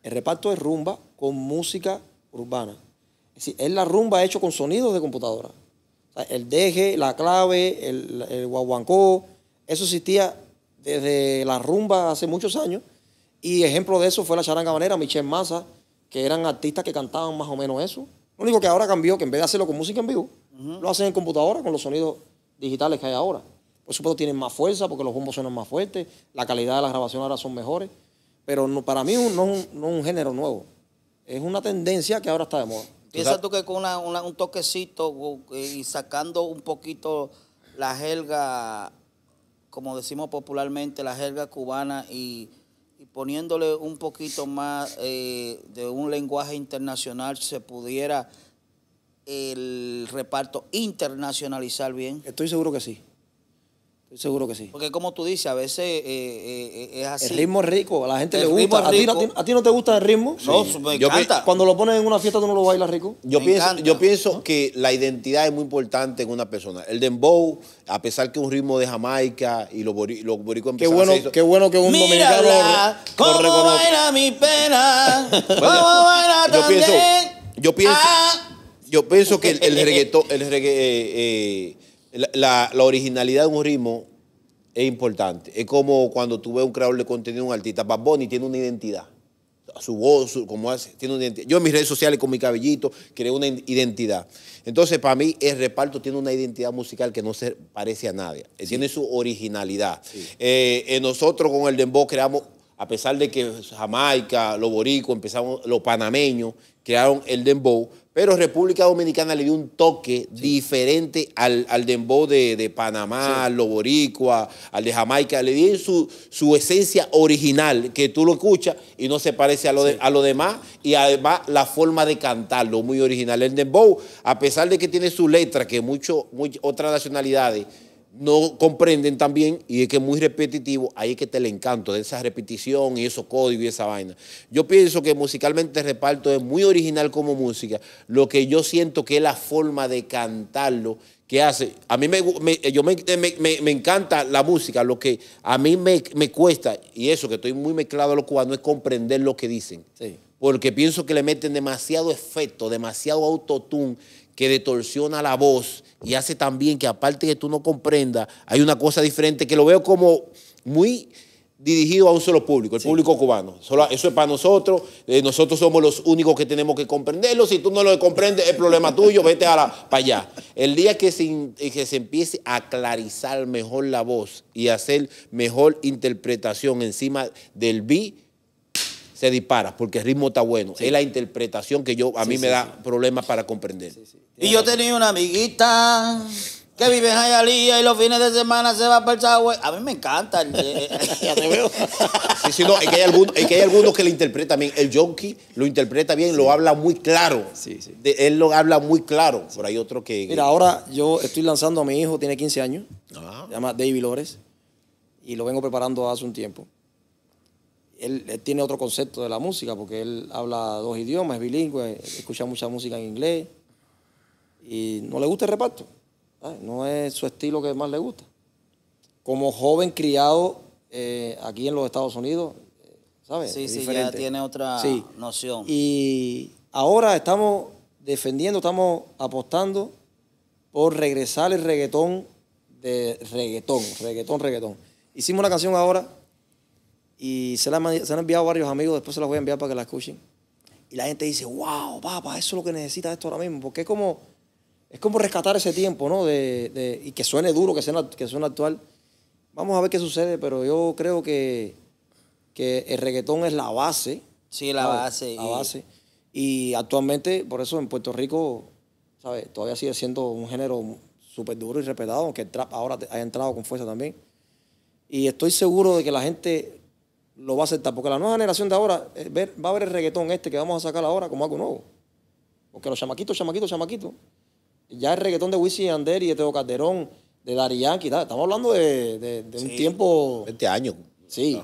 El reparto es rumba con música urbana. Es decir, es la rumba hecha con sonidos de computadora. el deje, la clave, el, el guaguancó, eso existía desde la rumba hace muchos años. Y ejemplo de eso fue la charanga manera, Michelle Massa, que eran artistas que cantaban más o menos eso. Lo único que ahora cambió, que en vez de hacerlo con música en vivo, lo hacen en computadora con los sonidos digitales que hay ahora. Por supuesto tienen más fuerza porque los bombos suenan más fuertes, la calidad de la grabación ahora son mejores, pero no, para mí no es un, género nuevo, es una tendencia que ahora está de moda. Piensa tú que con un toquecito eh, y sacando un poquito la jerga, como decimos popularmente, la jerga cubana y poniéndole un poquito más eh, de un lenguaje internacional, se pudiera el reparto internacionalizar bien? Estoy seguro que sí seguro que sí. Porque como tú dices, a veces eh, eh, es así. El ritmo es rico, a la gente le gusta. ¿A ti, no te gusta el ritmo? No, me yo Cuando lo pones en una fiesta, ¿tú no lo bailas rico? Yo pienso, yo pienso que la identidad es muy importante en una persona. El dembow, a pesar que es un ritmo de Jamaica y los, bori, en qué bueno, Qué bueno que un dominicano lo reconoce. baila mi pena, yo pienso, yo pienso, ah. yo pienso que el, reggaetón, el eh, la, originalidad de un ritmo es importante. Es como cuando tú ves un creador de contenido, un artista. Bad Bunny tiene una identidad. Su voz, como hace, tiene una identidad. Yo en mis redes sociales con mi cabellito creé una identidad. Entonces, para mí, el reparto tiene una identidad musical que no se parece a nadie. Eh, tiene su originalidad. Eh, eh, nosotros con el Dembow creamos, a pesar de que Jamaica, los boricos, empezamos, los panameños crearon el Dembow, pero República Dominicana le dio un toque diferente al, al dembow de, Panamá, al Loboricua, al de Jamaica. Le dio su, su esencia original, que tú lo escuchas y no se parece a lo, a demás. Y además la forma de cantarlo, muy original. El dembow, a pesar de que tiene su letra, que mucho, muchas otras nacionalidades no comprenden también y es que es muy repetitivo, ahí es que te le encanto de esa repetición y esos códigos y esa vaina. Yo pienso que musicalmente reparto es muy original como música, lo que yo siento que es la forma de cantarlo que hace. A mí me, me, encanta la música, lo que a mí me, cuesta, y eso que estoy muy mezclado a los cubanos, es comprender lo que dicen. Porque pienso que le meten demasiado efecto, demasiado autotune, que detorsiona la voz y hace también que aparte que tú no comprendas, hay una cosa diferente que lo veo como muy dirigido a un solo público, el público cubano. eso es para nosotros, eh, nosotros somos los únicos que tenemos que comprenderlo, si tú no lo comprendes, es problema tuyo, vete para allá. El día que se, eh, se empiece a clarizar mejor la voz y hacer mejor interpretación encima del beat, se dispara porque el ritmo está bueno. Es la interpretación que yo a mí me da problemas para comprender. Y yo tenía una amiguita que vive en Jayalía y los fines de semana se va para el A mí me encanta. ya te veo. sí, sí, no, es que, hay algunos, que lo interpretan bien. El Jonky lo interpreta bien, lo habla muy claro. Sí, sí. él lo habla muy claro. Pero hay otro que... Mira, ahora yo estoy lanzando a mi hijo, tiene 15 años. Ah. Se llama David Lores. Y lo vengo preparando hace un tiempo. él, tiene otro concepto de la música porque él habla dos idiomas, es bilingüe, escucha mucha música en inglés y no le gusta el reparto. No es su estilo que más le gusta. Como joven criado eh, aquí en los Estados Unidos, eh, ¿sabes? Sí, sí, ya tiene otra noción. Y ahora estamos defendiendo, estamos apostando por regresar el reggaetón de reggaetón, reggaetón, reggaetón. Hicimos una canción ahora y se la, se han enviado varios amigos, después se la voy a enviar para que la escuchen. Y la gente dice, wow, papá, eso es lo que necesita esto ahora mismo, porque es como es como rescatar ese tiempo, ¿no? De, y que suene duro, que suene, que suene actual. Vamos a ver qué sucede, pero yo creo que, que el reggaetón es la base. Sí, la base. La y... base. Y actualmente, por eso en Puerto Rico, ¿sabes? Todavía sigue siendo un género súper duro y respetado, aunque el trap ahora haya entrado con fuerza también. Y estoy seguro de que la gente lo va a aceptar, porque la nueva generación de ahora eh, va a ver el reggaetón este que vamos a sacar ahora como algo nuevo. Porque los chamaquitos, chamaquitos, chamaquitos ya el reggaetón de Wisin y Ander y de Teo Calderón, de Dari Yankee, estamos hablando de, un tiempo... 20 años. Sí.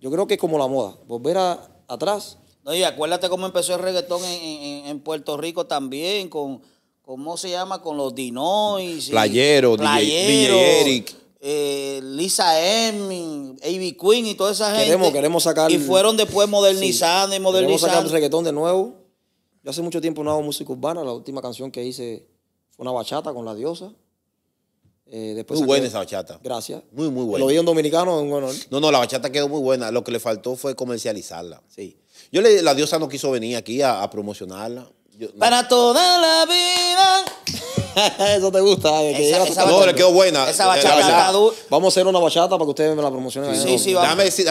Yo creo que es como la moda, volver atrás. No, y acuérdate cómo empezó el reggaetón en, Puerto Rico también, con, ¿cómo se llama? Con los Dinois. Playero, Playero DJ, Eric. Eh, Lisa M, A.B. Queen y toda esa gente. Queremos, queremos sacar. Y fueron después modernizando y modernizando. Queremos sacar el reggaetón de nuevo. Yo hace mucho tiempo no hago música urbana. La última canción que hice fue una bachata con La Diosa. Eh, después muy buena esa bachata. Gracias. Muy, muy buena. Lo vi en dominicano en honor. No, no, la bachata quedó muy buena. Lo que le faltó fue comercializarla. Sí. Yo la diosa no quiso venir aquí a, promocionarla. Para toda la vida. Eso te gusta. Eh, no, le quedó buena. Esa bachata. Vamos a hacer una bachata para que ustedes me la promocionen. Sí, sí, sí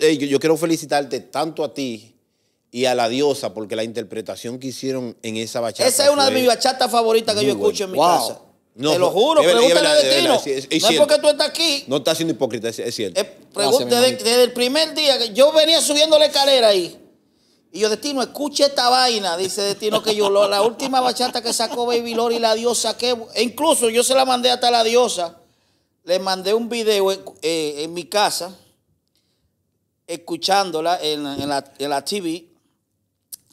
eh, yo quiero felicitarte tanto a ti y a la diosa, porque la interpretación que hicieron en esa bachata. Esa es una de mis bachatas favoritas que yo escucho en mi casa. Te lo juro, pregúntale a Destino. no es porque tú estás aquí. No estás siendo hipócrita, es, cierto. Eh, desde, el primer día que yo venía subiendo la escalera ahí. Y yo, Destino, escucha esta vaina, dice Destino que yo, la última bachata que sacó Baby Lori, la diosa que... E incluso yo se la mandé hasta la diosa. Le mandé un video eh, eh, en, mi casa, escuchándola en, en, la, en la TV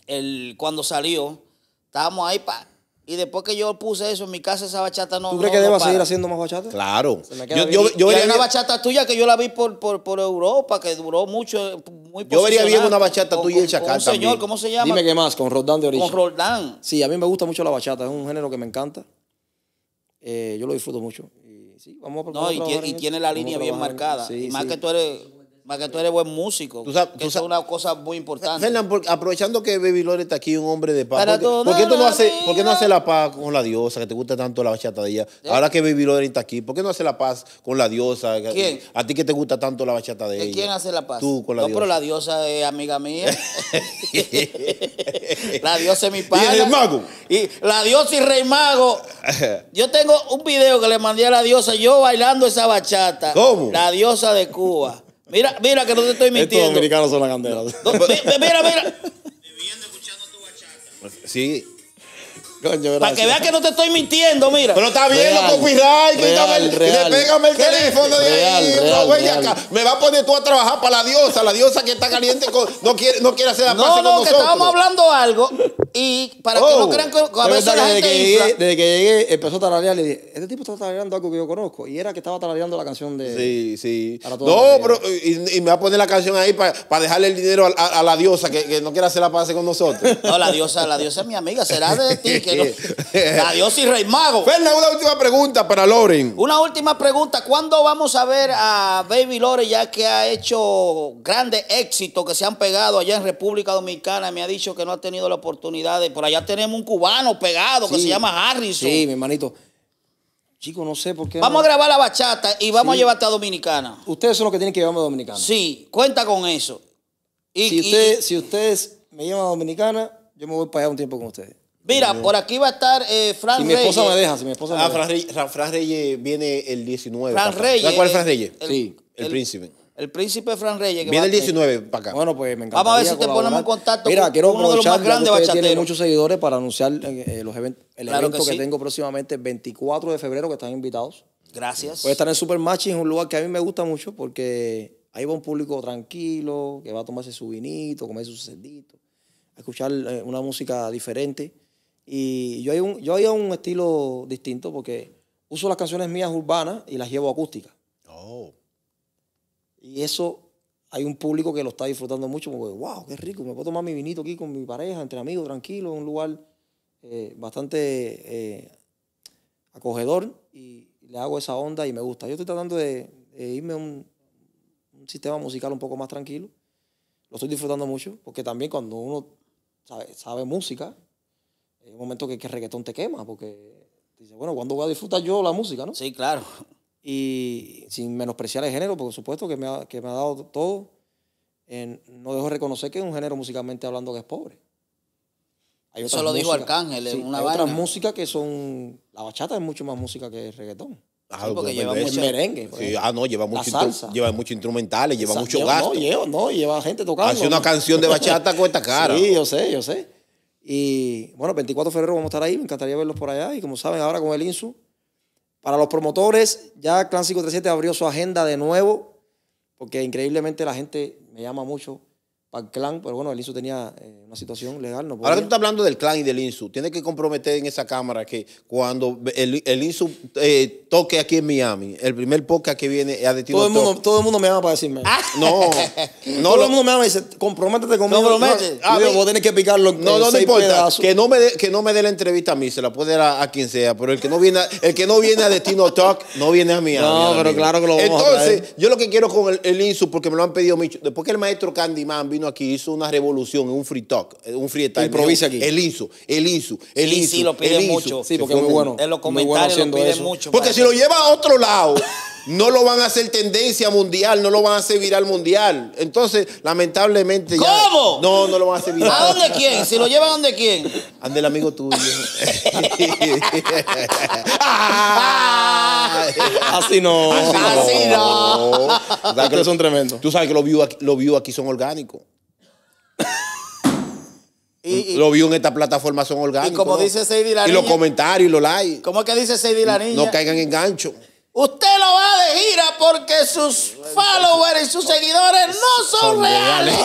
el, cuando salió, estábamos ahí, pa, y después que yo puse eso en mi casa, esa bachata no. ¿Tú crees que deba seguir haciendo más bachata? Claro. yo, yo, una bachata tuya que yo la vi por, por, por Europa, que duró mucho. Muy yo vería bien una bachata tuya y el Chacal. un señor, ¿cómo se llama? Dime qué más, con Roldán de origen Con Roldán. Sí, a mí me gusta mucho la bachata, es un género que me encanta. Eh, yo lo disfruto mucho. Y sí, vamos y, tiene, la línea bien marcada. más que tú eres más que tú eres buen músico. Tú sabes, es una cosa muy importante. aprovechando que Baby Lore está aquí, un hombre de paz. ¿Por, qué, no hace, haces la paz con la diosa, que te gusta tanto la bachata de ella? ¿Eh? Ahora que Baby Lore está aquí, ¿por qué no hace la paz con la diosa? ¿Quién? A ti que te gusta tanto la bachata de, ella. ¿Quién hace la paz? Tú con la diosa. Yo pero la diosa es amiga mía. la diosa de mi padre. Y rey mago. Y la diosa y rey mago. Yo tengo un video que le mandé a la diosa, yo bailando esa bachata. ¿Cómo? La diosa de Cuba. Mira, mira que no te estoy mintiendo. los dominicanos son la candela. Mira, mira, mira. Viviendo escuchando tu bachata. Sí. Para que veas que no te estoy mintiendo, mira. Pero está bien, lo copyright. y el, Pégame el teléfono de ahí. Me va a poner tú a trabajar para la diosa. La diosa que está caliente no, quiere, no quiere hacer la paz no, con No, que estábamos hablando algo. Y para que no oh. crean que, a veces la gente que llegué, Desde que llegué, empezó a tararear. Le dije, este tipo está tarareando algo que yo conozco. Y era que estaba tarareando la canción de... Sí, sí. No, pero... Y, me va a poner la canción ahí para dejarle el dinero a, la diosa que, que, no quiere hacer la paz con nosotros. No, la diosa, la diosa es mi amiga. Será de ti que Adiós y Rey Mago. Fernan, una última pregunta para Loren. Una última pregunta. ¿Cuándo vamos a ver a Baby Loren ya que ha hecho grandes éxitos que se han pegado allá en República Dominicana? Me ha dicho que no ha tenido la oportunidad Por allá tenemos un cubano pegado que se llama Harrison. Sí, mi hermanito. Chico, no sé por qué. Vamos a grabar la bachata y vamos a llevarte a Dominicana. Ustedes son los que tienen que llevarme a Dominicana. Sí, cuenta con eso. si, si ustedes me llevan a Dominicana, yo me voy para allá un tiempo con ustedes. Mira, eh, por aquí va a estar Fran eh, Fran si Reyes. Mi esposa me deja, si mi esposa me ah, deja. Ah, Fran Reyes, viene el 19. Fran ¿Cuál es Fran Reyes? sí, el, príncipe. El príncipe Fran Reyes. viene el 19 para acá. Bueno, pues me encanta. Vamos a ver si te ponemos en contacto Mira, con quiero uno de los más grandes bachateros. Tiene muchos seguidores para anunciar eh, los el evento que, tengo próximamente el 24 de febrero, que están invitados. Gracias. Voy a estar en Supermatch, es un lugar que a mí me gusta mucho porque ahí va un público tranquilo, que va a tomarse su vinito, comer su cerdito, a escuchar una música diferente y yo hay un, yo hay un estilo distinto porque uso las canciones mías urbanas y las llevo acústicas. Oh. Y eso hay un público que lo está disfrutando mucho, porque wow, qué rico, me puedo tomar mi vinito aquí con mi pareja, entre amigos, tranquilo, en un lugar eh, bastante eh, acogedor y le hago esa onda y me gusta. Yo estoy tratando de, irme a un, sistema musical un poco más tranquilo. Lo estoy disfrutando mucho, porque también cuando uno sabe música, hay un momento que, el reggaetón te quema, porque dice bueno, ¿cuándo voy a disfrutar yo la música, no? Sí, claro. Y sin menospreciar el género, por supuesto que me ha, dado todo, no dejo reconocer que es un género musicalmente hablando que es pobre. Eso lo dijo Arcángel en una hay otras músicas que son... La bachata es mucho más música que el reggaetón. porque lleva mucho merengue. Pues. ah, no, lleva mucho, salsa. lleva mucho instrumentales, lleva mucho gasto. No, lleva, gente tocando. Hace una canción de bachata con esta cara. Sí, yo sé, yo sé. Y bueno, 24 de febrero vamos a estar ahí, me encantaría verlos por allá. Y como saben, ahora con el INSU, para los promotores, ya Clan 537 abrió su agenda de nuevo, porque increíblemente la gente me llama mucho para el clan, pero bueno, el INSU tenía eh, una situación legal. No Ahora que tú estás hablando del clan y del INSU, tienes que comprometer en esa cámara que cuando el, INSU eh, toque aquí en Miami, el primer podcast que viene es a todo Todo el mundo me ama para decirme. Ah. no, no. Todo el mundo me ama y dice, comprométete conmigo. No, promete. No, vos tenés que picarlo No, no, no importa. Que no, me que no me dé la entrevista a mí, se la puede dar a, quien sea, pero el que no viene a, el que no viene a Destino Talk no viene a Miami. No, pero claro que lo vamos a hacer Entonces, yo lo que quiero con el, INSU, porque me lo han pedido mucho, después que el maestro Candy Mambi vino aquí, hizo una revolución, un free talk, eh, un free time. Improvisa aquí. El ISO, el hizo, el ISO Y sí, lo piden mucho. Sí, porque es muy bueno. En los comentarios lo piden mucho. Porque si lo lleva a otro lado. No lo van a hacer tendencia mundial, no lo van a hacer viral mundial. Entonces, lamentablemente ¿Cómo? No, no lo van a hacer viral. ¿A dónde quién? Si lo llevan, ¿a dónde quién? Ande el amigo tuyo. Así no. Así no. Así no. son tremendos. Tú sabes que los views aquí, aquí son orgánicos. Los views lo vio en esta plataforma son orgánicos. Y como dice Seidy la Y los comentarios y los likes. ¿Cómo es que dice Seidy la niña? no caigan en gancho. Usted lo va de gira porque sus followers y sus seguidores no son, reales.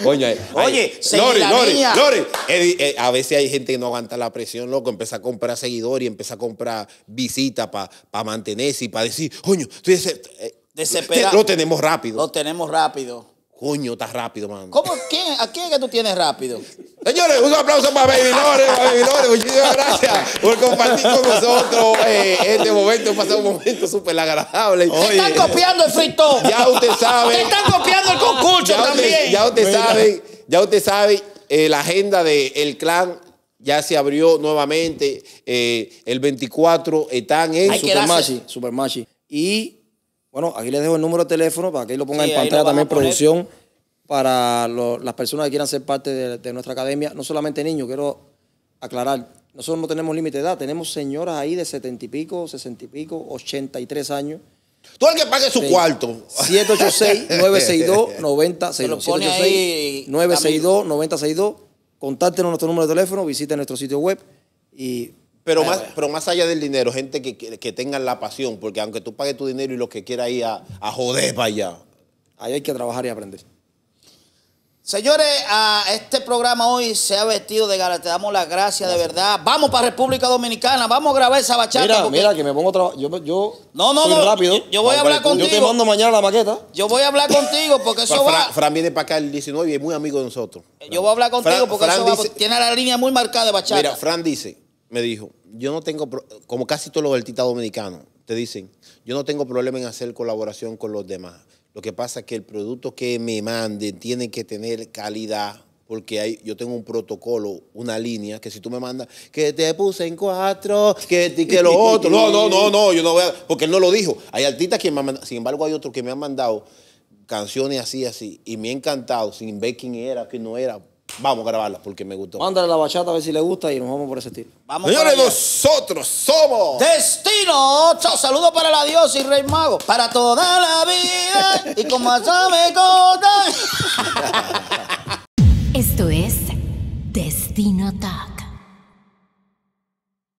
Coño, Oye, Lori, Lori, Lori. Eh, a veces hay gente que no aguanta la presión, loco. Empieza a comprar seguidores y empieza a comprar visitas para mantenerse y para decir, coño, eh, desesperado. Lo tenemos rápido. Lo tenemos rápido. Coño, está rápido, mano. ¿Cómo? ¿Quién, ¿A quién es que tú tienes rápido? Señores, un aplauso para Baby Lore, Baby Muchísimas gracias por compartir con nosotros eh, este momento. pasado un momento súper agradable. Te están copiando el frito. Ya usted sabe. Te están copiando el concurso también. ya usted sabe, ya usted sabe eh, la agenda del clan ya se abrió nuevamente. Eh, el 24 están en Supermachi. Supermachi. Y bueno, aquí les dejo el número de teléfono para que lo pongan en pantalla también producción para las personas que quieran ser parte de, nuestra academia. No solamente niños, quiero aclarar. Nosotros no tenemos límite de edad, tenemos señoras ahí de setenta y pico, sesenta y pico, ochenta y tres años. Todo el que pague su cuarto. 786-962-9062. 786-962-9062. Contáctenos nuestro número de teléfono, visiten nuestro sitio web y pero, más, pero más allá del dinero, gente que, que, tengan la pasión, porque aunque tú pagues tu dinero y los que quiera ir a, a joder para allá. Ahí hay que trabajar y aprender. Señores, a este programa hoy se ha vestido de gala. Te damos las gracias, de verdad. Vamos para República Dominicana, vamos a grabar esa bachata. Mira, mira, que me pongo Yo, yo, no, no, no. rápido. Yo, voy a hablar contigo. Yo te mando mañana la maqueta. Yo voy a hablar contigo porque eso Fran, va. Fran viene para acá el 19 y es muy amigo de nosotros. Yo voy a hablar contigo porque eso va. Tiene la línea muy marcada de bachata. Mira, Fran dice: me dijo, yo no tengo, como casi todos los artistas dominicanos, te dicen, yo no tengo problema en hacer colaboración con los demás. Lo que pasa es que el producto que me manden tiene que tener calidad, porque hay, yo tengo un protocolo, una línea, que si tú me mandas, que te puse en cuatro, que, que lo otro, no, no, no, no, yo no voy a, porque él no lo dijo. Hay artistas que me han mandado, sin embargo hay otros que me han mandado canciones así, así, y me ha encantado, sin ver quién era, quién no era, Vamos a grabarla porque me gustó. Mándale la bachata a ver si le gusta y nos vamos por ese estilo. Vamos Señores, nosotros somos Destino. Saludos para la diosa y Rey Mago. Para toda la vida. Y como me contan Esto es Destino Talk.